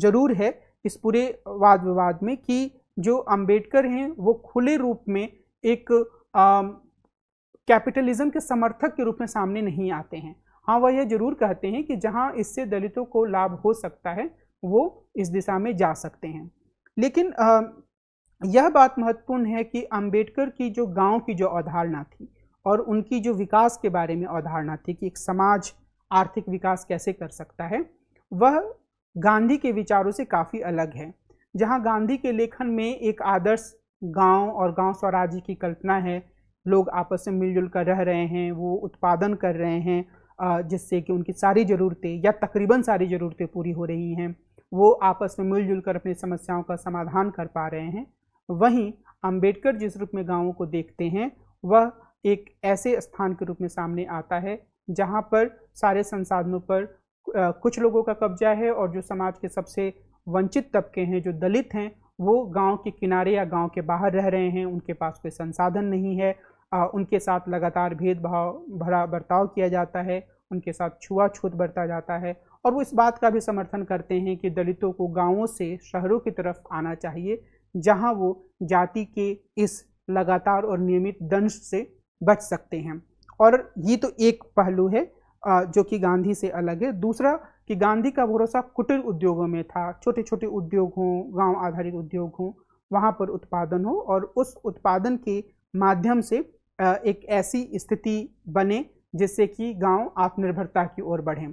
Speaker 1: ज़रूर है इस पूरे वाद विवाद में कि जो अंबेडकर हैं वो खुले रूप में एक कैपिटलिज्म के समर्थक के रूप में सामने नहीं आते हैं हाँ वह यह जरूर कहते हैं कि जहाँ इससे दलितों को लाभ हो सकता है वो इस दिशा में जा सकते हैं लेकिन आ, यह बात महत्वपूर्ण है कि अंबेडकर की जो गांव की जो अवधारणा थी और उनकी जो विकास के बारे में अवधारणा थी कि एक समाज आर्थिक विकास कैसे कर सकता है वह गांधी के विचारों से काफ़ी अलग है जहां गांधी के लेखन में एक आदर्श गांव और गांव स्वराज्य की कल्पना है लोग आपस में मिलजुल कर रह रहे हैं वो उत्पादन कर रहे हैं जिससे कि उनकी सारी ज़रूरतें या तकरीबन सारी ज़रूरतें पूरी हो रही हैं वो आपस में मिलजुल कर अपनी समस्याओं का समाधान कर पा रहे हैं वहीं अंबेडकर जिस रूप में गाँवों को देखते हैं वह एक ऐसे स्थान के रूप में सामने आता है जहाँ पर सारे संसाधनों पर कुछ लोगों का कब्जा है और जो समाज के सबसे वंचित तबके हैं जो दलित हैं वो गांव के किनारे या गांव के बाहर रह रहे हैं उनके पास कोई संसाधन नहीं है उनके साथ लगातार भेदभाव भरा बर्ताव किया जाता है उनके साथ छुआछूत बरता जाता है और वो इस बात का भी समर्थन करते हैं कि दलितों को गांवों से शहरों की तरफ आना चाहिए जहां वो जाति के इस लगातार और नियमित दंश से बच सकते हैं और ये तो एक पहलू है जो कि गांधी से अलग है दूसरा कि गांधी का भरोसा कुटीर उद्योगों में था छोटे छोटे उद्योग हों गांव आधारित उद्योग हों वहाँ पर उत्पादन हो और उस उत्पादन के माध्यम से एक ऐसी स्थिति बने जिससे कि गांव आत्मनिर्भरता की ओर बढ़ें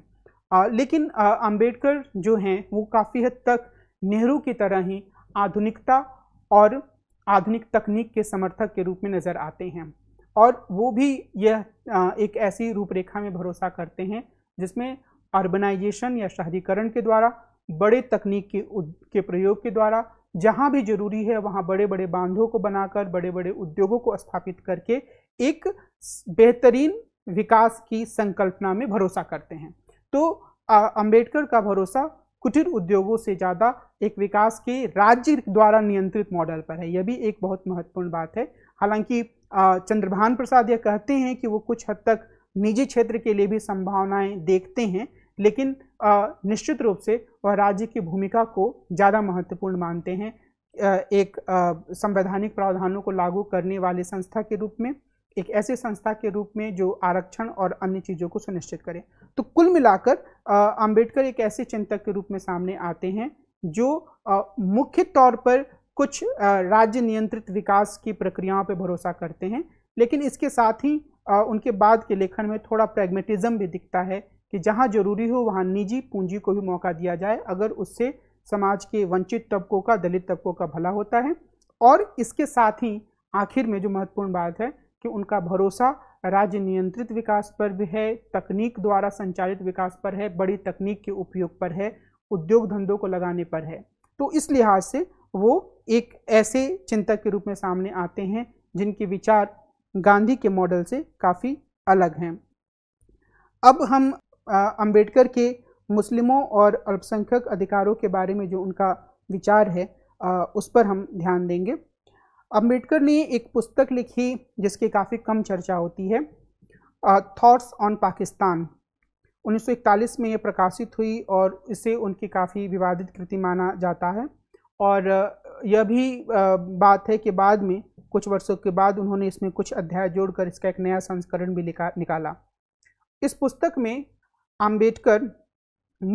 Speaker 1: लेकिन अंबेडकर जो हैं वो काफ़ी हद तक नेहरू की तरह ही आधुनिकता और आधुनिक तकनीक के समर्थक के रूप में नज़र आते हैं और वो भी यह एक ऐसी रूपरेखा में भरोसा करते हैं जिसमें अर्बनाइजेशन या शहरीकरण के द्वारा बड़े तकनीक के के प्रयोग के द्वारा जहाँ भी जरूरी है वहाँ बड़े बड़े बांधों को बनाकर बड़े बड़े उद्योगों को स्थापित करके एक बेहतरीन विकास की संकल्पना में भरोसा करते हैं तो अंबेडकर का भरोसा कुटीर उद्योगों से ज़्यादा एक विकास के राज्य द्वारा नियंत्रित मॉडल पर है यह भी एक बहुत महत्वपूर्ण बात है हालांकि चंद्रभान प्रसाद यह कहते हैं कि वो कुछ हद तक निजी क्षेत्र के लिए भी संभावनाएं देखते हैं लेकिन निश्चित रूप से वह राज्य की भूमिका को ज़्यादा महत्वपूर्ण मानते हैं एक संवैधानिक प्रावधानों को लागू करने वाले संस्था के रूप में एक ऐसे संस्था के रूप में जो आरक्षण और अन्य चीज़ों को सुनिश्चित करे तो कुल मिलाकर अंबेडकर एक ऐसे चिंतक के रूप में सामने आते हैं जो मुख्य तौर पर कुछ राज्य नियंत्रित विकास की प्रक्रियाओं पर भरोसा करते हैं लेकिन इसके साथ ही उनके बाद के लेखन में थोड़ा प्रेगमेटिज्म भी दिखता है कि जहाँ जरूरी हो वहाँ निजी पूंजी को भी मौका दिया जाए अगर उससे समाज के वंचित तबकों का दलित तबकों का भला होता है और इसके साथ ही आखिर में जो महत्वपूर्ण बात है कि उनका भरोसा राज्य नियंत्रित विकास पर भी है तकनीक द्वारा संचालित विकास पर है बड़ी तकनीक के उपयोग पर है उद्योग धंधों को लगाने पर है तो इस लिहाज से वो एक ऐसे चिंतक के रूप में सामने आते हैं जिनके विचार गांधी के मॉडल से काफ़ी अलग हैं अब हम अंबेडकर के मुस्लिमों और अल्पसंख्यक अधिकारों के बारे में जो उनका विचार है आ, उस पर हम ध्यान देंगे अंबेडकर ने एक पुस्तक लिखी जिसकी काफ़ी कम चर्चा होती है थॉट्स ऑन पाकिस्तान 1941 में ये प्रकाशित हुई और इसे उनकी काफ़ी विवादित कृति माना जाता है और यह भी बात है कि बाद में कुछ वर्षों के बाद उन्होंने इसमें कुछ अध्याय जोड़कर इसका एक नया संस्करण भी निकाला इस पुस्तक में अंबेडकर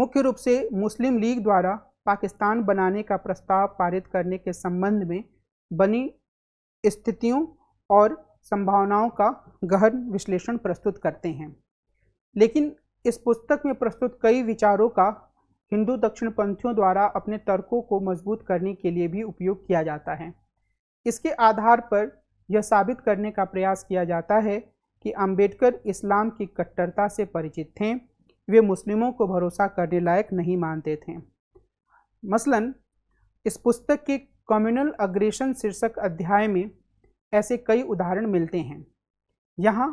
Speaker 1: मुख्य रूप से मुस्लिम लीग द्वारा पाकिस्तान बनाने का प्रस्ताव पारित करने के संबंध में बनी स्थितियों और संभावनाओं का गहन विश्लेषण प्रस्तुत करते हैं लेकिन इस पुस्तक में प्रस्तुत कई विचारों का हिंदू दक्षिण पंथियों द्वारा अपने तर्कों को मजबूत करने के लिए भी उपयोग किया जाता है इसके आधार पर यह साबित करने का प्रयास किया जाता है कि अंबेडकर इस्लाम की कट्टरता से परिचित थे वे मुस्लिमों को भरोसा करने लायक नहीं मानते थे मसलन इस पुस्तक के कम्युनल अग्रेशन शीर्षक अध्याय में ऐसे कई उदाहरण मिलते हैं यहाँ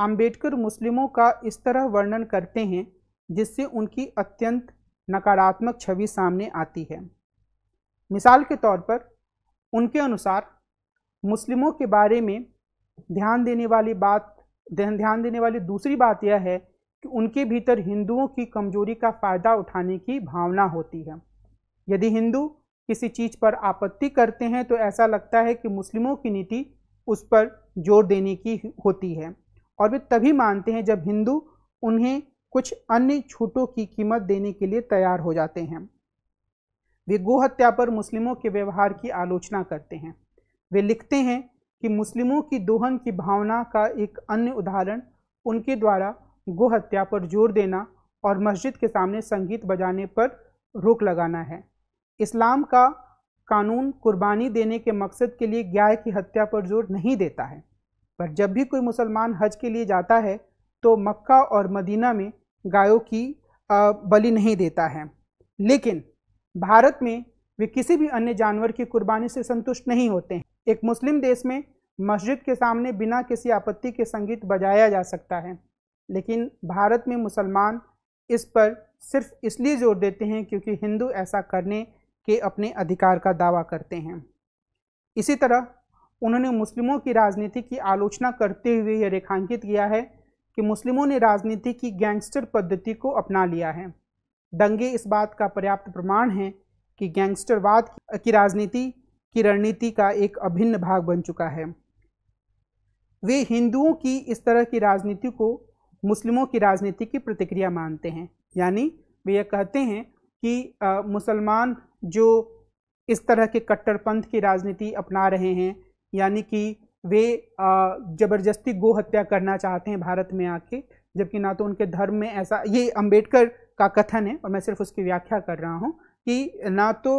Speaker 1: आम्बेडकर मुस्लिमों का इस तरह वर्णन करते हैं जिससे उनकी अत्यंत नकारात्मक छवि सामने आती है मिसाल के तौर पर उनके अनुसार मुस्लिमों के बारे में ध्यान देने वाली बात ध्यान देने वाली दूसरी बात यह है कि उनके भीतर हिंदुओं की कमजोरी का फ़ायदा उठाने की भावना होती है यदि हिंदू किसी चीज़ पर आपत्ति करते हैं तो ऐसा लगता है कि मुस्लिमों की नीति उस पर जोर देने की होती है और वे तभी मानते हैं जब हिंदू उन्हें कुछ अन्य छूटों की कीमत देने के लिए तैयार हो जाते हैं वे गोहत्या पर मुस्लिमों के व्यवहार की आलोचना करते हैं वे लिखते हैं कि मुस्लिमों की दोहन की भावना का एक अन्य उदाहरण उनके द्वारा गोहत्या पर जोर देना और मस्जिद के सामने संगीत बजाने पर रोक लगाना है इस्लाम का कानून कुर्बानी देने के मकसद के लिए गाय की हत्या पर जोर नहीं देता है पर जब भी कोई मुसलमान हज के लिए जाता है तो मक्का और मदीना में गायों की बलि नहीं देता है लेकिन भारत में वे किसी भी अन्य जानवर की कुर्बानी से संतुष्ट नहीं होते हैं एक मुस्लिम देश में मस्जिद के सामने बिना किसी आपत्ति के संगीत बजाया जा सकता है लेकिन भारत में मुसलमान इस पर सिर्फ इसलिए जोर देते हैं क्योंकि हिंदू ऐसा करने के अपने अधिकार का दावा करते हैं इसी तरह उन्होंने मुस्लिमों की राजनीति की आलोचना करते हुए यह रेखांकित किया है कि मुस्लिमों ने राजनीति की गैंगस्टर पद्धति को अपना लिया है दंगे इस बात का पर्याप्त प्रमाण है कि गैंगस्टरवाद की राजनीति की रणनीति का एक अभिन्न भाग बन चुका है वे हिंदुओं की इस तरह की राजनीति को मुस्लिमों की राजनीति की प्रतिक्रिया मानते हैं यानी वे यह कहते हैं कि मुसलमान जो इस तरह के कट्टरपंथ की राजनीति अपना रहे हैं यानी कि वे ज़बरदस्ती गो हत्या करना चाहते हैं भारत में आके जबकि ना तो उनके धर्म में ऐसा ये अंबेडकर का कथन है और मैं सिर्फ उसकी व्याख्या कर रहा हूँ कि ना तो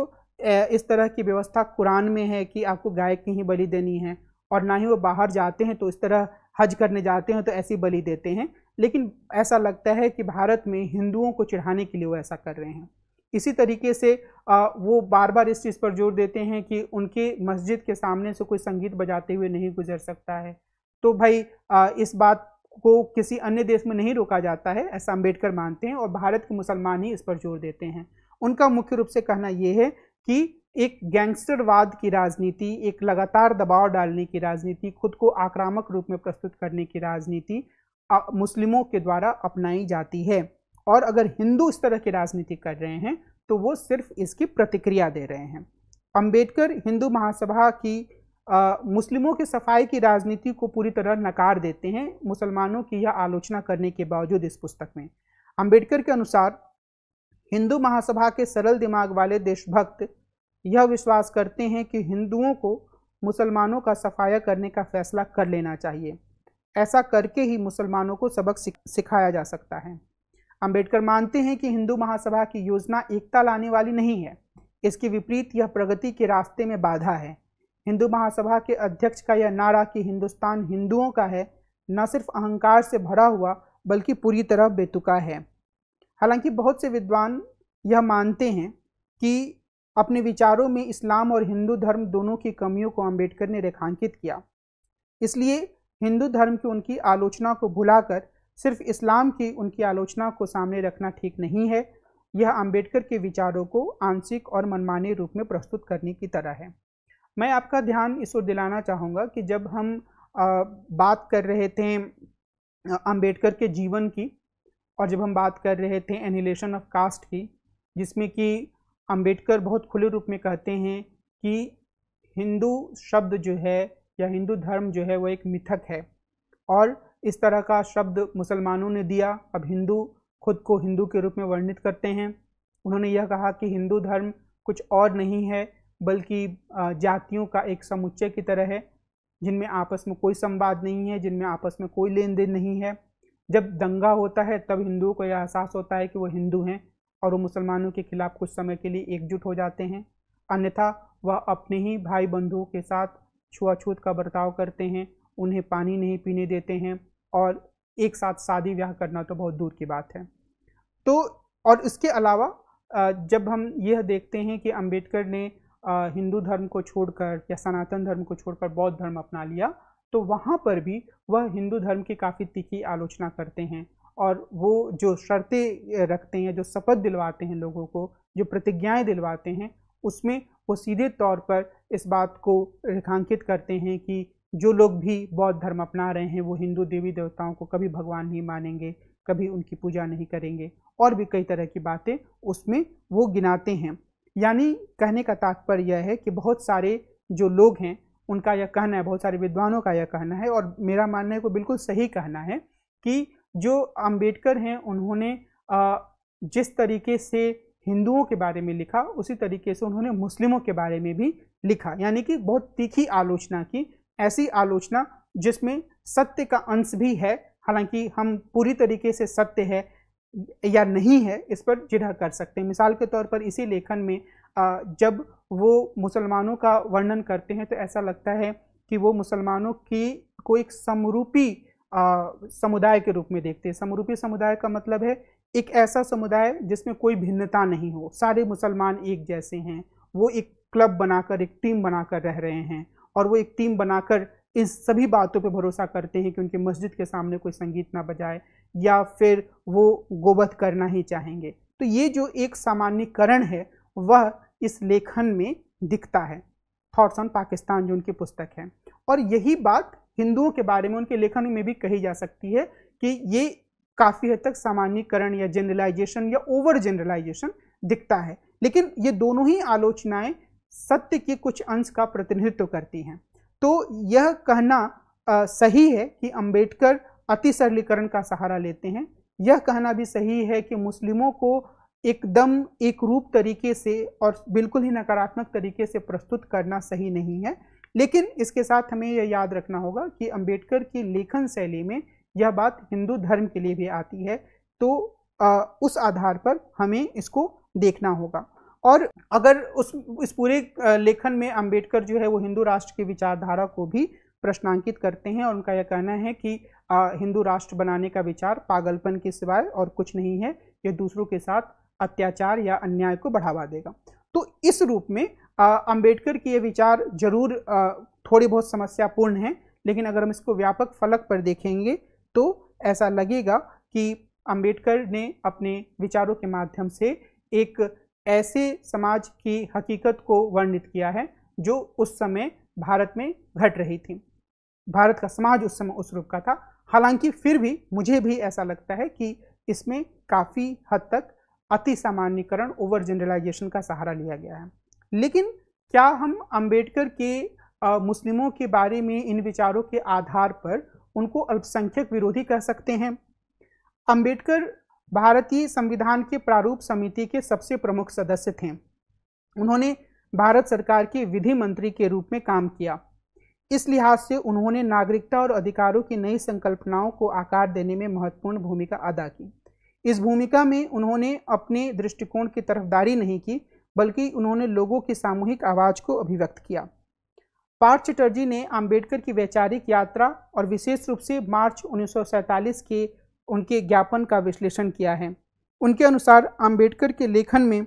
Speaker 1: इस तरह की व्यवस्था कुरान में है कि आपको गाय की ही बलि देनी है और ना ही वो बाहर जाते हैं तो इस तरह हज करने जाते हैं तो ऐसी बलि देते हैं लेकिन ऐसा लगता है कि भारत में हिंदुओं को चढ़ाने के लिए वो ऐसा कर रहे हैं इसी तरीके से वो बार बार इस चीज़ पर जोर देते हैं कि उनके मस्जिद के सामने से कोई संगीत बजाते हुए नहीं गुजर सकता है तो भाई इस बात को किसी अन्य देश में नहीं रोका जाता है ऐसा अम्बेडकर मानते हैं और भारत के मुसलमान ही इस पर जोर देते हैं उनका मुख्य रूप से कहना ये है कि एक गैंगस्टरवाद की राजनीति एक लगातार दबाव डालने की राजनीति खुद को आक्रामक रूप में प्रस्तुत करने की राजनीति मुस्लिमों के द्वारा अपनाई जाती है और अगर हिंदू इस तरह की राजनीति कर रहे हैं तो वो सिर्फ इसकी प्रतिक्रिया दे रहे हैं अंबेडकर हिंदू महासभा की आ, मुस्लिमों के सफाई की राजनीति को पूरी तरह नकार देते हैं मुसलमानों की यह आलोचना करने के बावजूद इस पुस्तक में अंबेडकर के अनुसार हिंदू महासभा के सरल दिमाग वाले देशभक्त यह विश्वास करते हैं कि हिंदुओं को मुसलमानों का सफाया करने का फैसला कर लेना चाहिए ऐसा करके ही मुसलमानों को सबक सिखाया जा सकता है अंबेडकर मानते हैं कि हिंदू महासभा की योजना एकता लाने वाली नहीं है इसके विपरीत यह प्रगति के रास्ते में बाधा है हिंदू महासभा के अध्यक्ष का यह नारा कि हिंदुस्तान हिंदुओं का है न सिर्फ अहंकार से भरा हुआ बल्कि पूरी तरह बेतुका है हालांकि बहुत से विद्वान यह मानते हैं कि अपने विचारों में इस्लाम और हिंदू धर्म दोनों की कमियों को अंबेडकर ने रेखांकित किया इसलिए हिंदू धर्म की उनकी आलोचना को भुलाकर सिर्फ इस्लाम की उनकी आलोचना को सामने रखना ठीक नहीं है यह अंबेडकर के विचारों को आंशिक और मनमानी रूप में प्रस्तुत करने की तरह है मैं आपका ध्यान इस ओर दिलाना चाहूँगा कि जब हम आ, बात कर रहे थे अंबेडकर के जीवन की और जब हम बात कर रहे थे एनिलेशन ऑफ कास्ट की जिसमें कि अंबेडकर बहुत खुले रूप में कहते हैं कि हिंदू शब्द जो है या हिंदू धर्म जो है वो एक मिथक है और इस तरह का शब्द मुसलमानों ने दिया अब हिंदू खुद को हिंदू के रूप में वर्णित करते हैं उन्होंने यह कहा कि हिंदू धर्म कुछ और नहीं है बल्कि जातियों का एक समुच्चय की तरह है जिनमें आपस में कोई संवाद नहीं है जिनमें आपस में कोई लेन देन नहीं है जब दंगा होता है तब हिंदुओं को यह एहसास होता है कि वो हिंदू हैं और वो मुसलमानों के खिलाफ कुछ समय के लिए एकजुट हो जाते हैं अन्यथा वह अपने ही भाई बंधुओं के साथ छुआछूत का बर्ताव करते हैं उन्हें पानी नहीं पीने देते हैं और एक साथ शादी ब्याह करना तो बहुत दूर की बात है तो और इसके अलावा जब हम यह देखते हैं कि अंबेडकर ने हिंदू धर्म को छोड़कर या सनातन धर्म को छोड़कर बौद्ध धर्म अपना लिया तो वहाँ पर भी वह हिंदू धर्म की काफ़ी तीखी आलोचना करते हैं और वो जो शर्तें रखते हैं जो शपथ दिलवाते हैं लोगों को जो प्रतिज्ञाएं दिलवाते हैं उसमें वो सीधे तौर पर इस बात को रेखांकित करते हैं कि जो लोग भी बौद्ध धर्म अपना रहे हैं वो हिंदू देवी देवताओं को कभी भगवान नहीं मानेंगे कभी उनकी पूजा नहीं करेंगे और भी कई तरह की बातें उसमें वो गिनाते हैं यानी कहने का तात्पर्य यह है कि बहुत सारे जो लोग हैं उनका यह कहना है बहुत सारे विद्वानों का यह कहना है और मेरा मानना है को बिल्कुल सही कहना है कि जो अम्बेडकर हैं उन्होंने जिस तरीके से हिंदुओं के बारे में लिखा उसी तरीके से उन्होंने मुस्लिमों के बारे में भी लिखा यानी कि बहुत तीखी आलोचना की ऐसी आलोचना जिसमें सत्य का अंश भी है हालांकि हम पूरी तरीके से सत्य है या नहीं है इस पर जिढ़ा कर सकते हैं मिसाल के तौर पर इसी लेखन में जब वो मुसलमानों का वर्णन करते हैं तो ऐसा लगता है कि वो मुसलमानों की को एक समरूपी समुदाय के रूप में देखते हैं समरूपी समुदाय का मतलब है एक ऐसा समुदाय जिसमें कोई भिन्नता नहीं हो सारे मुसलमान एक जैसे हैं वो एक क्लब बनाकर एक टीम बनाकर रह रहे हैं और वो एक टीम बनाकर इन सभी बातों पे भरोसा करते हैं कि उनकी मस्जिद के सामने कोई संगीत ना बजाए या फिर वो गोबत करना ही चाहेंगे तो ये जो एक सामान्यकरण है वह इस लेखन में दिखता है थॉट्स ऑन पाकिस्तान जो उनकी पुस्तक है और यही बात हिंदुओं के बारे में उनके लेखन में भी कही जा सकती है कि ये काफ़ी हद तक सामान्यकरण या जनरलाइजेशन या ओवर जनरलाइजेशन दिखता है लेकिन ये दोनों ही आलोचनाएं सत्य के कुछ अंश का प्रतिनिधित्व करती हैं तो यह कहना आ, सही है कि अंबेडकर अति सरलीकरण का सहारा लेते हैं यह कहना भी सही है कि मुस्लिमों को एकदम एक रूप तरीके से और बिल्कुल ही नकारात्मक तरीके से प्रस्तुत करना सही नहीं है लेकिन इसके साथ हमें यह याद रखना होगा कि अंबेडकर की लेखन शैली में यह बात हिंदू धर्म के लिए भी आती है तो आ, उस आधार पर हमें इसको देखना होगा और अगर उस इस पूरे लेखन में अंबेडकर जो है वो हिंदू राष्ट्र की विचारधारा को भी प्रश्नांकित करते हैं और उनका यह कहना है कि आ, हिंदू राष्ट्र बनाने का विचार पागलपन के सिवाय और कुछ नहीं है यह दूसरों के साथ अत्याचार या अन्याय को बढ़ावा देगा तो इस रूप में अंबेडकर के ये विचार जरूर थोड़ी बहुत समस्यापूर्ण है लेकिन अगर हम इसको व्यापक फलक पर देखेंगे तो ऐसा लगेगा कि अंबेडकर ने अपने विचारों के माध्यम से एक ऐसे समाज की हकीकत को वर्णित किया है जो उस समय भारत में घट रही थी भारत का समाज उस समय उस रूप का था हालांकि फिर भी मुझे भी ऐसा लगता है कि इसमें काफ़ी हद तक अति सामान्यकरण ओवर जनरलाइजेशन का सहारा लिया गया है लेकिन क्या हम अंबेडकर के आ, मुस्लिमों के बारे में इन विचारों के आधार पर उनको अल्पसंख्यक विरोधी कह सकते हैं अंबेडकर भारतीय संविधान के प्रारूप समिति के सबसे प्रमुख सदस्य थे उन्होंने भारत सरकार के विधि मंत्री के रूप में काम किया इस लिहाज से उन्होंने नागरिकता और अधिकारों की नई संकल्पनाओं को आकार देने में महत्वपूर्ण भूमिका अदा की इस भूमिका में उन्होंने अपने दृष्टिकोण की तरफदारी नहीं की बल्कि उन्होंने लोगों की सामूहिक आवाज़ को अभिव्यक्त किया पार्थ चटर्जी ने आम्बेडकर की वैचारिक यात्रा और विशेष रूप से मार्च उन्नीस के उनके ज्ञापन का विश्लेषण किया है उनके अनुसार आम्बेडकर के लेखन में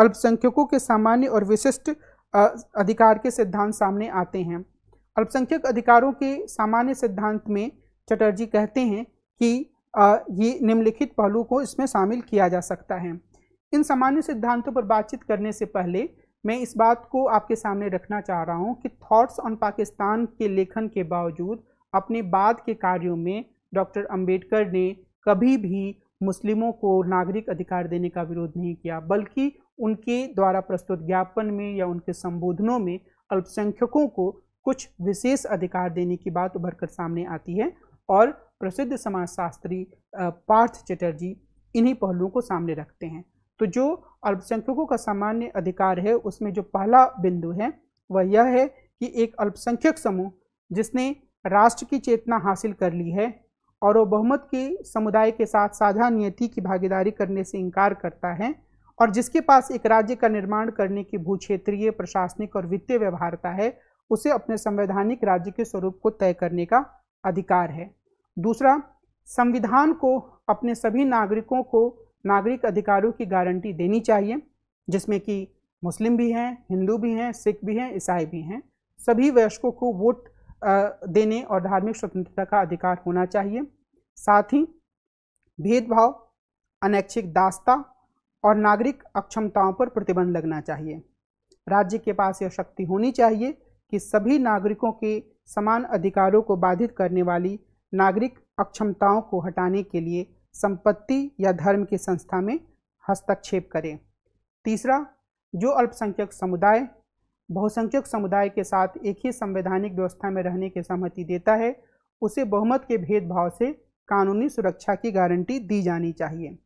Speaker 1: अल्पसंख्यकों के सामान्य और विशिष्ट अधिकार के सिद्धांत सामने आते हैं अल्पसंख्यक अधिकारों के सामान्य सिद्धांत में चटर्जी कहते हैं कि ये निम्नलिखित पहलुओं को इसमें शामिल किया जा सकता है इन सामान्य सिद्धांतों पर बातचीत करने से पहले मैं इस बात को आपके सामने रखना चाह रहा हूँ कि थॉट्स ऑन पाकिस्तान के लेखन के बावजूद अपने बाद के कार्यों में डॉक्टर अंबेडकर ने कभी भी मुस्लिमों को नागरिक अधिकार देने का विरोध नहीं किया बल्कि उनके द्वारा प्रस्तुत ज्ञापन में या उनके संबोधनों में अल्पसंख्यकों को कुछ विशेष अधिकार देने की बात उभर कर सामने आती है और प्रसिद्ध समाजशास्त्री पार्थ चटर्जी इन्हीं पहलुओं को सामने रखते हैं तो जो अल्पसंख्यकों का सामान्य अधिकार है उसमें जो पहला बिंदु है वह यह है कि एक अल्पसंख्यक समूह जिसने राष्ट्र की चेतना हासिल कर ली है और वो बहुमत के समुदाय के साथ साझा नियति की भागीदारी करने से इनकार करता है और जिसके पास एक राज्य का निर्माण करने की भू क्षेत्रीय प्रशासनिक और वित्तीय व्यवहारता है उसे अपने संवैधानिक राज्य के स्वरूप को तय करने का अधिकार है दूसरा संविधान को अपने सभी नागरिकों को नागरिक अधिकारों की गारंटी देनी चाहिए जिसमें कि मुस्लिम भी हैं हिंदू भी हैं सिख भी हैं ईसाई भी हैं सभी वयस्कों को वोट देने और धार्मिक स्वतंत्रता का अधिकार होना चाहिए साथ ही भेदभाव अनैच्छिक दास्ता और नागरिक अक्षमताओं पर प्रतिबंध लगना चाहिए राज्य के पास यह शक्ति होनी चाहिए कि सभी नागरिकों के समान अधिकारों को बाधित करने वाली नागरिक अक्षमताओं को हटाने के लिए संपत्ति या धर्म की संस्था में हस्तक्षेप करें तीसरा जो अल्पसंख्यक समुदाय बहुसंख्यक समुदाय के साथ एक ही संवैधानिक व्यवस्था में रहने की सहमति देता है उसे बहुमत के भेदभाव से कानूनी सुरक्षा की गारंटी दी जानी चाहिए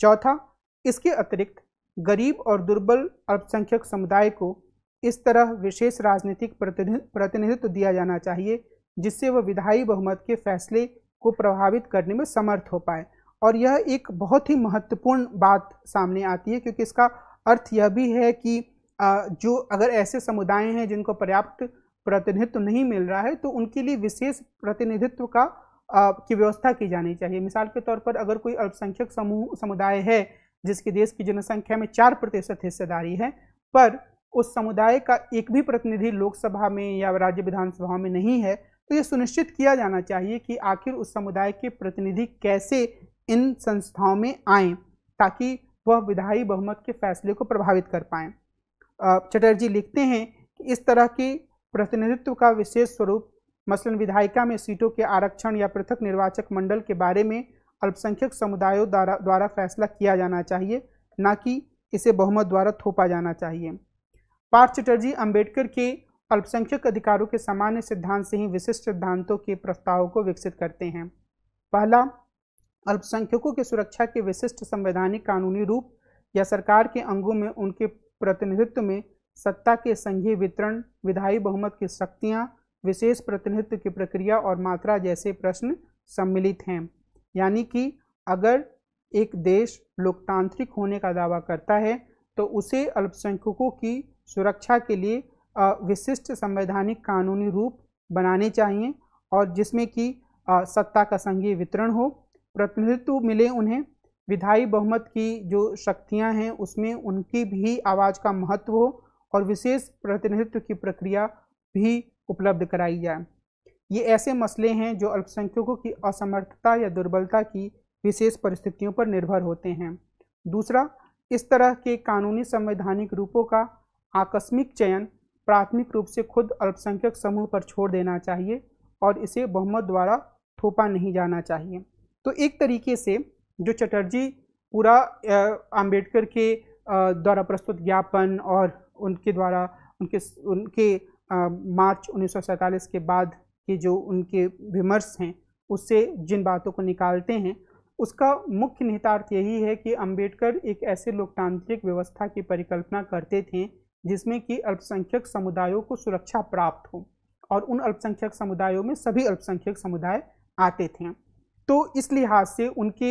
Speaker 1: चौथा इसके अतिरिक्त गरीब और दुर्बल अल्पसंख्यक समुदाय को इस तरह विशेष राजनीतिक प्रतिनिधित्व दिया जाना चाहिए जिससे वह विधायी बहुमत के फैसले को प्रभावित करने में समर्थ हो पाए और यह एक बहुत ही महत्वपूर्ण बात सामने आती है क्योंकि इसका अर्थ यह भी है कि जो अगर ऐसे समुदाय हैं जिनको पर्याप्त प्रतिनिधित्व नहीं मिल रहा है तो उनके लिए विशेष प्रतिनिधित्व का की व्यवस्था की जानी चाहिए मिसाल के तौर पर अगर कोई अल्पसंख्यक समूह समुदाय है जिसके देश की जनसंख्या में चार प्रतिशत हिस्सेदारी है पर उस समुदाय का एक भी प्रतिनिधि लोकसभा में या राज्य विधानसभा में नहीं है तो ये सुनिश्चित किया जाना चाहिए कि आखिर उस समुदाय के प्रतिनिधि कैसे इन संस्थाओं में आएँ ताकि वह विधायी बहुमत के फैसले को प्रभावित कर पाएँ चटर्जी लिखते हैं कि इस तरह के प्रतिनिधित्व का विशेष स्वरूप मसलन विधायिका में सीटों के आरक्षण या पृथक निर्वाचक मंडल के बारे में अल्पसंख्यक समुदायों द्वारा द्वारा फैसला किया जाना चाहिए न कि इसे बहुमत द्वारा थोपा जाना चाहिए पार्थ चटर्जी अंबेडकर के अल्पसंख्यक अधिकारों के सामान्य सिद्धांत से ही विशिष्ट सिद्धांतों के प्रस्तावों को विकसित करते हैं पहला अल्पसंख्यकों की सुरक्षा के विशिष्ट संवैधानिक कानूनी रूप या सरकार के अंगों में उनके प्रतिनिधित्व में सत्ता के संघीय वितरण विधायी बहुमत की शक्तियाँ विशेष प्रतिनिधित्व की प्रक्रिया और मात्रा जैसे प्रश्न सम्मिलित हैं यानी कि अगर एक देश लोकतांत्रिक होने का दावा करता है तो उसे अल्पसंख्यकों की सुरक्षा के लिए विशिष्ट संवैधानिक कानूनी रूप बनाने चाहिए और जिसमें कि सत्ता का संघीय वितरण हो प्रतिनिधित्व मिले उन्हें विधायी बहुमत की जो शक्तियां हैं उसमें उनकी भी आवाज़ का महत्व हो और विशेष प्रतिनिधित्व की प्रक्रिया भी उपलब्ध कराई जाए ये ऐसे मसले हैं जो अल्पसंख्यकों की असमर्थता या दुर्बलता की विशेष परिस्थितियों पर निर्भर होते हैं दूसरा इस तरह के कानूनी संवैधानिक रूपों का आकस्मिक चयन प्राथमिक रूप से खुद अल्पसंख्यक समूह पर छोड़ देना चाहिए और इसे बहुमत द्वारा थोपा नहीं जाना चाहिए तो एक तरीके से जो चटर्जी पूरा आम्बेडकर के द्वारा प्रस्तुत ज्ञापन और उनके द्वारा उनके उनके मार्च उन्नीस के बाद के जो उनके विमर्श हैं उससे जिन बातों को निकालते हैं उसका मुख्य निहितार्थ यही है कि अंबेडकर एक ऐसे लोकतांत्रिक व्यवस्था की परिकल्पना करते थे जिसमें कि अल्पसंख्यक समुदायों को सुरक्षा प्राप्त हो और उन अल्पसंख्यक समुदायों में सभी अल्पसंख्यक समुदाय आते थे तो इस लिहाज से उनके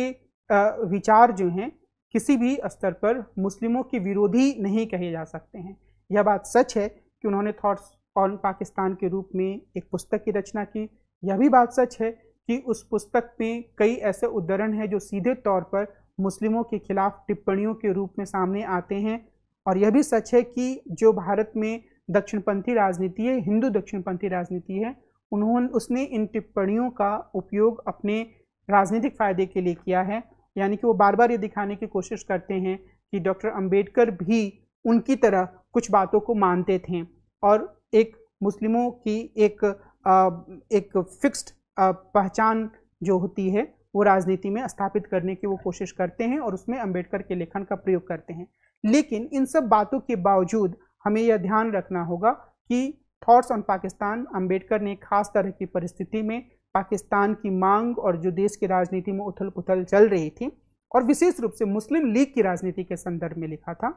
Speaker 1: विचार जो हैं किसी भी स्तर पर मुस्लिमों के विरोधी नहीं कहे जा सकते हैं यह बात सच है कि उन्होंने थॉट्स ऑन पाकिस्तान के रूप में एक पुस्तक की रचना की यह भी बात सच है कि उस पुस्तक में कई ऐसे उदाहरण हैं जो सीधे तौर पर मुस्लिमों के खिलाफ टिप्पणियों के रूप में सामने आते हैं और यह भी सच है कि जो भारत में दक्षिणपंथी राजनीति है हिंदू दक्षिणपंथी राजनीति है उन्होंने उसने इन टिप्पणियों का उपयोग अपने राजनीतिक फ़ायदे के लिए किया है यानी कि वो बार बार ये दिखाने की कोशिश करते हैं कि डॉक्टर अंबेडकर भी उनकी तरह कुछ बातों को मानते थे और एक मुस्लिमों की एक आ, एक फिक्स्ड पहचान जो होती है वो राजनीति में स्थापित करने की वो कोशिश करते हैं और उसमें अंबेडकर के लेखन का प्रयोग करते हैं लेकिन इन सब बातों के बावजूद हमें यह ध्यान रखना होगा कि थॉट्स ऑन पाकिस्तान अंबेडकर ने खास तरह की परिस्थिति में पाकिस्तान की मांग और जो देश की राजनीति में उथल पुथल चल रही थी और विशेष रूप से मुस्लिम लीग की राजनीति के संदर्भ में लिखा था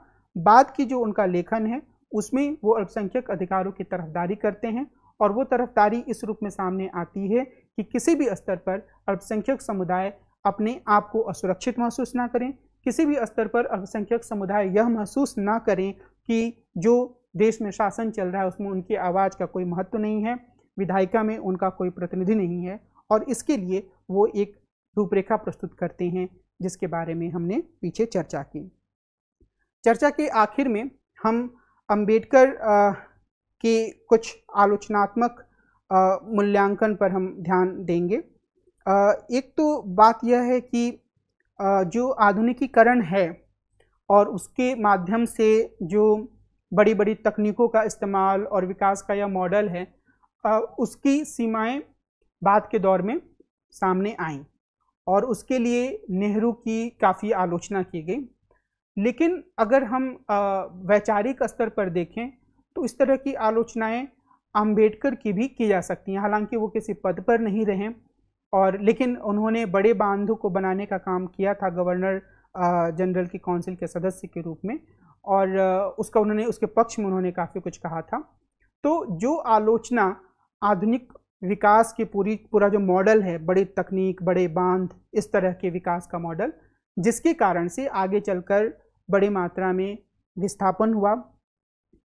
Speaker 1: बाद की जो उनका लेखन है उसमें वो अल्पसंख्यक अधिकारों की तरफदारी करते हैं और वो तरफदारी इस रूप में सामने आती है कि किसी भी स्तर पर अल्पसंख्यक समुदाय अपने आप को असुरक्षित महसूस ना करें किसी भी स्तर पर अल्पसंख्यक समुदाय यह महसूस ना करें कि जो देश में शासन चल रहा है उसमें उनकी आवाज़ का कोई महत्व नहीं है विधायिका में उनका कोई प्रतिनिधि नहीं है और इसके लिए वो एक रूपरेखा प्रस्तुत करते हैं जिसके बारे में हमने पीछे चर्चा की चर्चा के आखिर में हम अंबेडकर के कुछ आलोचनात्मक मूल्यांकन पर हम ध्यान देंगे आ, एक तो बात यह है कि आ, जो आधुनिकीकरण है और उसके माध्यम से जो बड़ी बड़ी तकनीकों का इस्तेमाल और विकास का यह मॉडल है उसकी सीमाएं बाद के दौर में सामने आईं और उसके लिए नेहरू की काफ़ी आलोचना की गई लेकिन अगर हम वैचारिक स्तर पर देखें तो इस तरह की आलोचनाएं आम्बेडकर की भी की जा सकती हैं हालांकि वो किसी पद पर नहीं रहे और लेकिन उन्होंने बड़े बांधों को बनाने का काम किया था गवर्नर जनरल की काउंसिल के सदस्य के रूप में और उसका उन्होंने उसके पक्ष में उन्होंने काफ़ी कुछ कहा था तो जो आलोचना आधुनिक विकास की पूरी पूरा जो मॉडल है बड़ी तकनीक बड़े बांध इस तरह के विकास का मॉडल जिसके कारण से आगे चलकर बड़े मात्रा में विस्थापन हुआ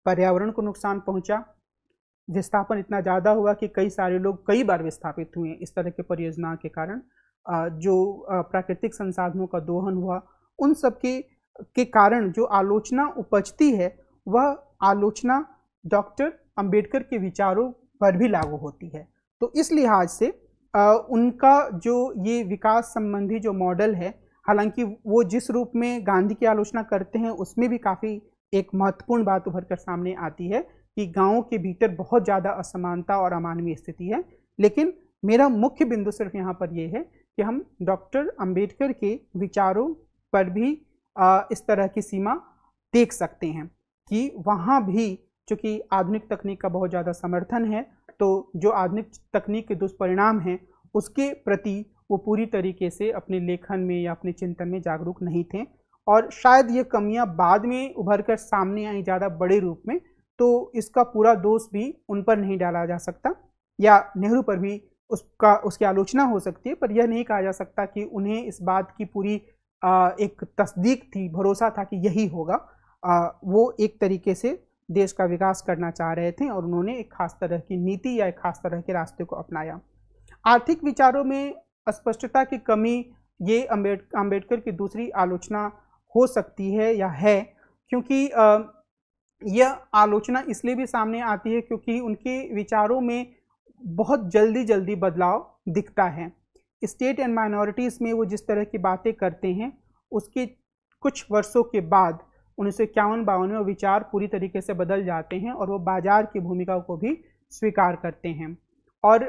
Speaker 1: पर्यावरण को नुकसान पहुंचा विस्थापन इतना ज़्यादा हुआ कि कई सारे लोग कई बार विस्थापित हुए इस तरह के परियोजना के कारण जो प्राकृतिक संसाधनों का दोहन हुआ उन सब के के कारण जो आलोचना उपजती है वह आलोचना डॉक्टर अंबेडकर के विचारों पर भी लागू होती है तो इस लिहाज से आ, उनका जो ये विकास संबंधी जो मॉडल है हालांकि वो जिस रूप में गांधी की आलोचना करते हैं उसमें भी काफ़ी एक महत्वपूर्ण बात उभर कर सामने आती है कि गाँव के भीतर बहुत ज़्यादा असमानता और अमानवीय स्थिति है लेकिन मेरा मुख्य बिंदु सिर्फ यहाँ पर यह है कि हम डॉक्टर अंबेडकर के विचारों पर भी इस तरह की सीमा देख सकते हैं कि वहाँ भी चूँकि आधुनिक तकनीक का बहुत ज़्यादा समर्थन है तो जो आधुनिक तकनीक के दुष्परिणाम हैं उसके प्रति वो पूरी तरीके से अपने लेखन में या अपने चिंतन में जागरूक नहीं थे और शायद ये कमियां बाद में उभर कर सामने आई ज़्यादा बड़े रूप में तो इसका पूरा दोष भी उन पर नहीं डाला जा सकता या नेहरू पर भी उसका उसकी आलोचना हो सकती है पर यह नहीं कहा जा सकता कि उन्हें इस बात की पूरी एक तस्दीक थी भरोसा था कि यही होगा आ, वो एक तरीके से देश का विकास करना चाह रहे थे और उन्होंने एक खास तरह की नीति या एक खास तरह के रास्ते को अपनाया आर्थिक विचारों में स्पष्टता की कमी ये अम्बेड अम्बेडकर की दूसरी आलोचना हो सकती है या है क्योंकि यह आलोचना इसलिए भी सामने आती है क्योंकि उनके विचारों में बहुत जल्दी जल्दी बदलाव दिखता है स्टेट एंड माइनॉरिटीज़ में वो जिस तरह की बातें करते हैं उसके कुछ वर्षों के बाद उन्नीस सौ इक्यावन बावन में विचार पूरी तरीके से बदल जाते हैं और वो बाजार की भूमिका को भी स्वीकार करते हैं और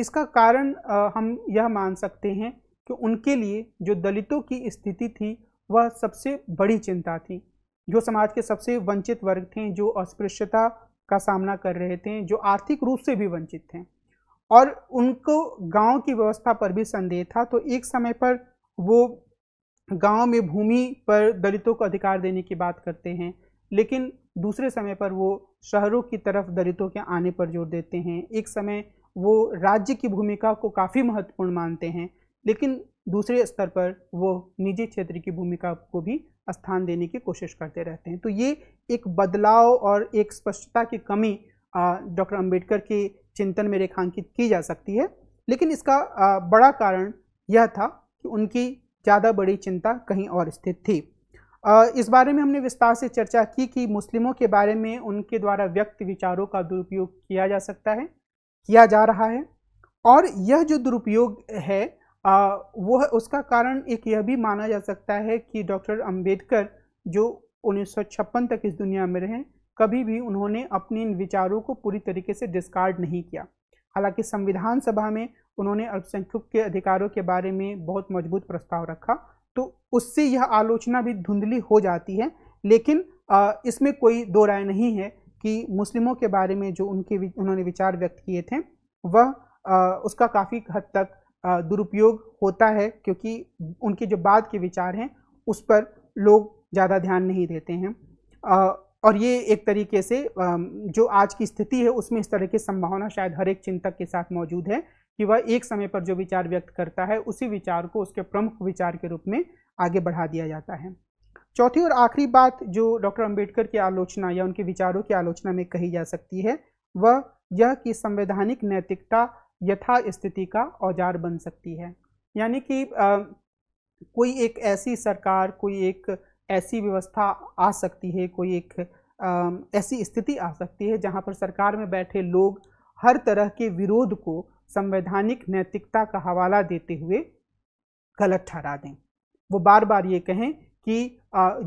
Speaker 1: इसका कारण हम यह मान सकते हैं कि उनके लिए जो दलितों की स्थिति थी वह सबसे बड़ी चिंता थी जो समाज के सबसे वंचित वर्ग थे जो अस्पृश्यता का सामना कर रहे थे जो आर्थिक रूप से भी वंचित थे और उनको गांव की व्यवस्था पर भी संदेह था तो एक समय पर वो गांव में भूमि पर दलितों को अधिकार देने की बात करते हैं लेकिन दूसरे समय पर वो शहरों की तरफ दलितों के आने पर जोर देते हैं एक समय वो राज्य की भूमिका को काफ़ी महत्वपूर्ण मानते हैं लेकिन दूसरे स्तर पर वो निजी क्षेत्र की भूमिका को भी स्थान देने की कोशिश करते रहते हैं तो ये एक बदलाव और एक स्पष्टता की कमी डॉक्टर अंबेडकर के चिंतन में रेखांकित की जा सकती है लेकिन इसका बड़ा कारण यह था कि उनकी ज़्यादा बड़ी चिंता कहीं और स्थित थी इस बारे में हमने विस्तार से चर्चा की कि मुस्लिमों के बारे में उनके द्वारा व्यक्त विचारों का दुरुपयोग किया जा सकता है किया जा रहा है और यह जो दुरुपयोग है वह उसका कारण एक यह भी माना जा सकता है कि डॉक्टर अंबेडकर जो उन्नीस तक इस दुनिया में रहे कभी भी उन्होंने अपने इन विचारों को पूरी तरीके से डिस्कार्ड नहीं किया हालांकि संविधान सभा में उन्होंने अल्पसंख्यक के अधिकारों के बारे में बहुत मजबूत प्रस्ताव रखा तो उससे यह आलोचना भी धुंधली हो जाती है लेकिन इसमें कोई दो राय नहीं है कि मुस्लिमों के बारे में जो उनके उन्होंने विचार व्यक्त किए थे वह उसका काफ़ी हद तक दुरुपयोग होता है क्योंकि उनके जो बाद के विचार हैं उस पर लोग ज़्यादा ध्यान नहीं देते हैं और ये एक तरीके से जो आज की स्थिति है उसमें इस तरह की संभावना शायद हर एक चिंतक के साथ मौजूद है कि वह एक समय पर जो विचार व्यक्त करता है उसी विचार को उसके प्रमुख विचार के रूप में आगे बढ़ा दिया जाता है चौथी और आखिरी बात जो डॉक्टर अंबेडकर की आलोचना या उनके विचारों की आलोचना में कही जा सकती है वह यह कि संवैधानिक नैतिकता यथा स्थिति का औजार बन सकती है यानी कि आ, कोई एक ऐसी सरकार कोई एक ऐसी व्यवस्था आ सकती है कोई एक आ, ऐसी स्थिति आ सकती है जहाँ पर सरकार में बैठे लोग हर तरह के विरोध को संवैधानिक नैतिकता का हवाला देते हुए गलत ठहरा दें वो बार बार ये कहें कि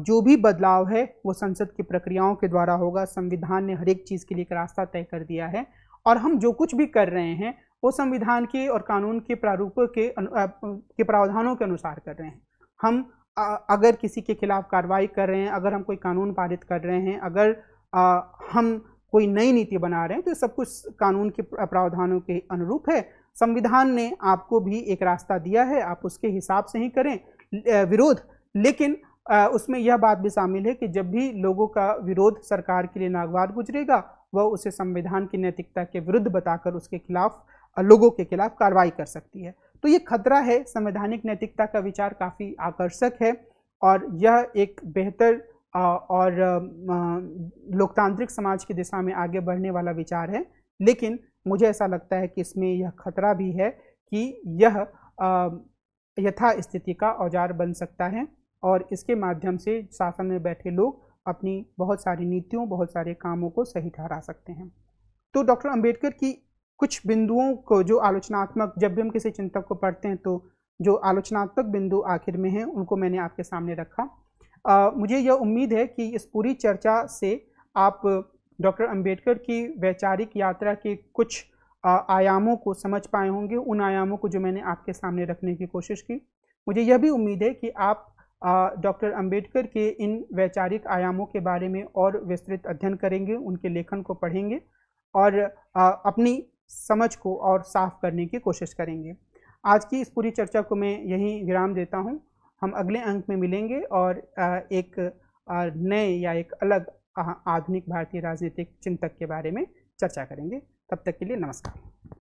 Speaker 1: जो भी बदलाव है वो संसद की प्रक्रियाओं के द्वारा होगा संविधान ने हर एक चीज़ के लिए एक रास्ता तय कर दिया है और हम जो कुछ भी कर रहे हैं वो संविधान के और कानून के प्रारूप के के प्रावधानों के अनुसार कर रहे हैं हम अगर किसी के खिलाफ कार्रवाई कर रहे हैं अगर हम कोई कानून पारित कर रहे हैं अगर हम कोई नई नीति बना रहे हैं तो सब कुछ कानून के प्रावधानों के अनुरूप है संविधान ने आपको भी एक रास्ता दिया है आप उसके हिसाब से ही करें विरोध लेकिन उसमें यह बात भी शामिल है कि जब भी लोगों का विरोध सरकार के लिए नागवार गुजरेगा वह उसे संविधान की नैतिकता के विरुद्ध बताकर उसके खिलाफ लोगों के खिलाफ कार्रवाई कर सकती है तो ये खतरा है संवैधानिक नैतिकता का विचार काफ़ी आकर्षक है और यह एक बेहतर और लोकतांत्रिक समाज की दिशा में आगे बढ़ने वाला विचार है लेकिन मुझे ऐसा लगता है कि इसमें यह खतरा भी है कि यह यथा स्थिति का औजार बन सकता है और इसके माध्यम से शासन में बैठे लोग अपनी बहुत सारी नीतियों बहुत सारे कामों को सही ठहरा सकते हैं तो डॉक्टर अंबेडकर की कुछ बिंदुओं को जो आलोचनात्मक जब भी हम किसी चिंतक को पढ़ते हैं तो जो आलोचनात्मक बिंदु आखिर में हैं उनको मैंने आपके सामने रखा आ, मुझे यह उम्मीद है कि इस पूरी चर्चा से आप डॉक्टर अंबेडकर की वैचारिक यात्रा के कुछ आयामों को समझ पाए होंगे उन आयामों को जो मैंने आपके सामने रखने की कोशिश की मुझे यह भी उम्मीद है कि आप डॉक्टर अंबेडकर के इन वैचारिक आयामों के बारे में और विस्तृत अध्ययन करेंगे उनके लेखन को पढ़ेंगे और आ, अपनी समझ को और साफ करने की कोशिश करेंगे आज की इस पूरी चर्चा को मैं यहीं विराम देता हूँ हम अगले अंक में मिलेंगे और एक नए या एक अलग आधुनिक भारतीय राजनीतिक चिंतक के बारे में चर्चा करेंगे तब तक के लिए नमस्कार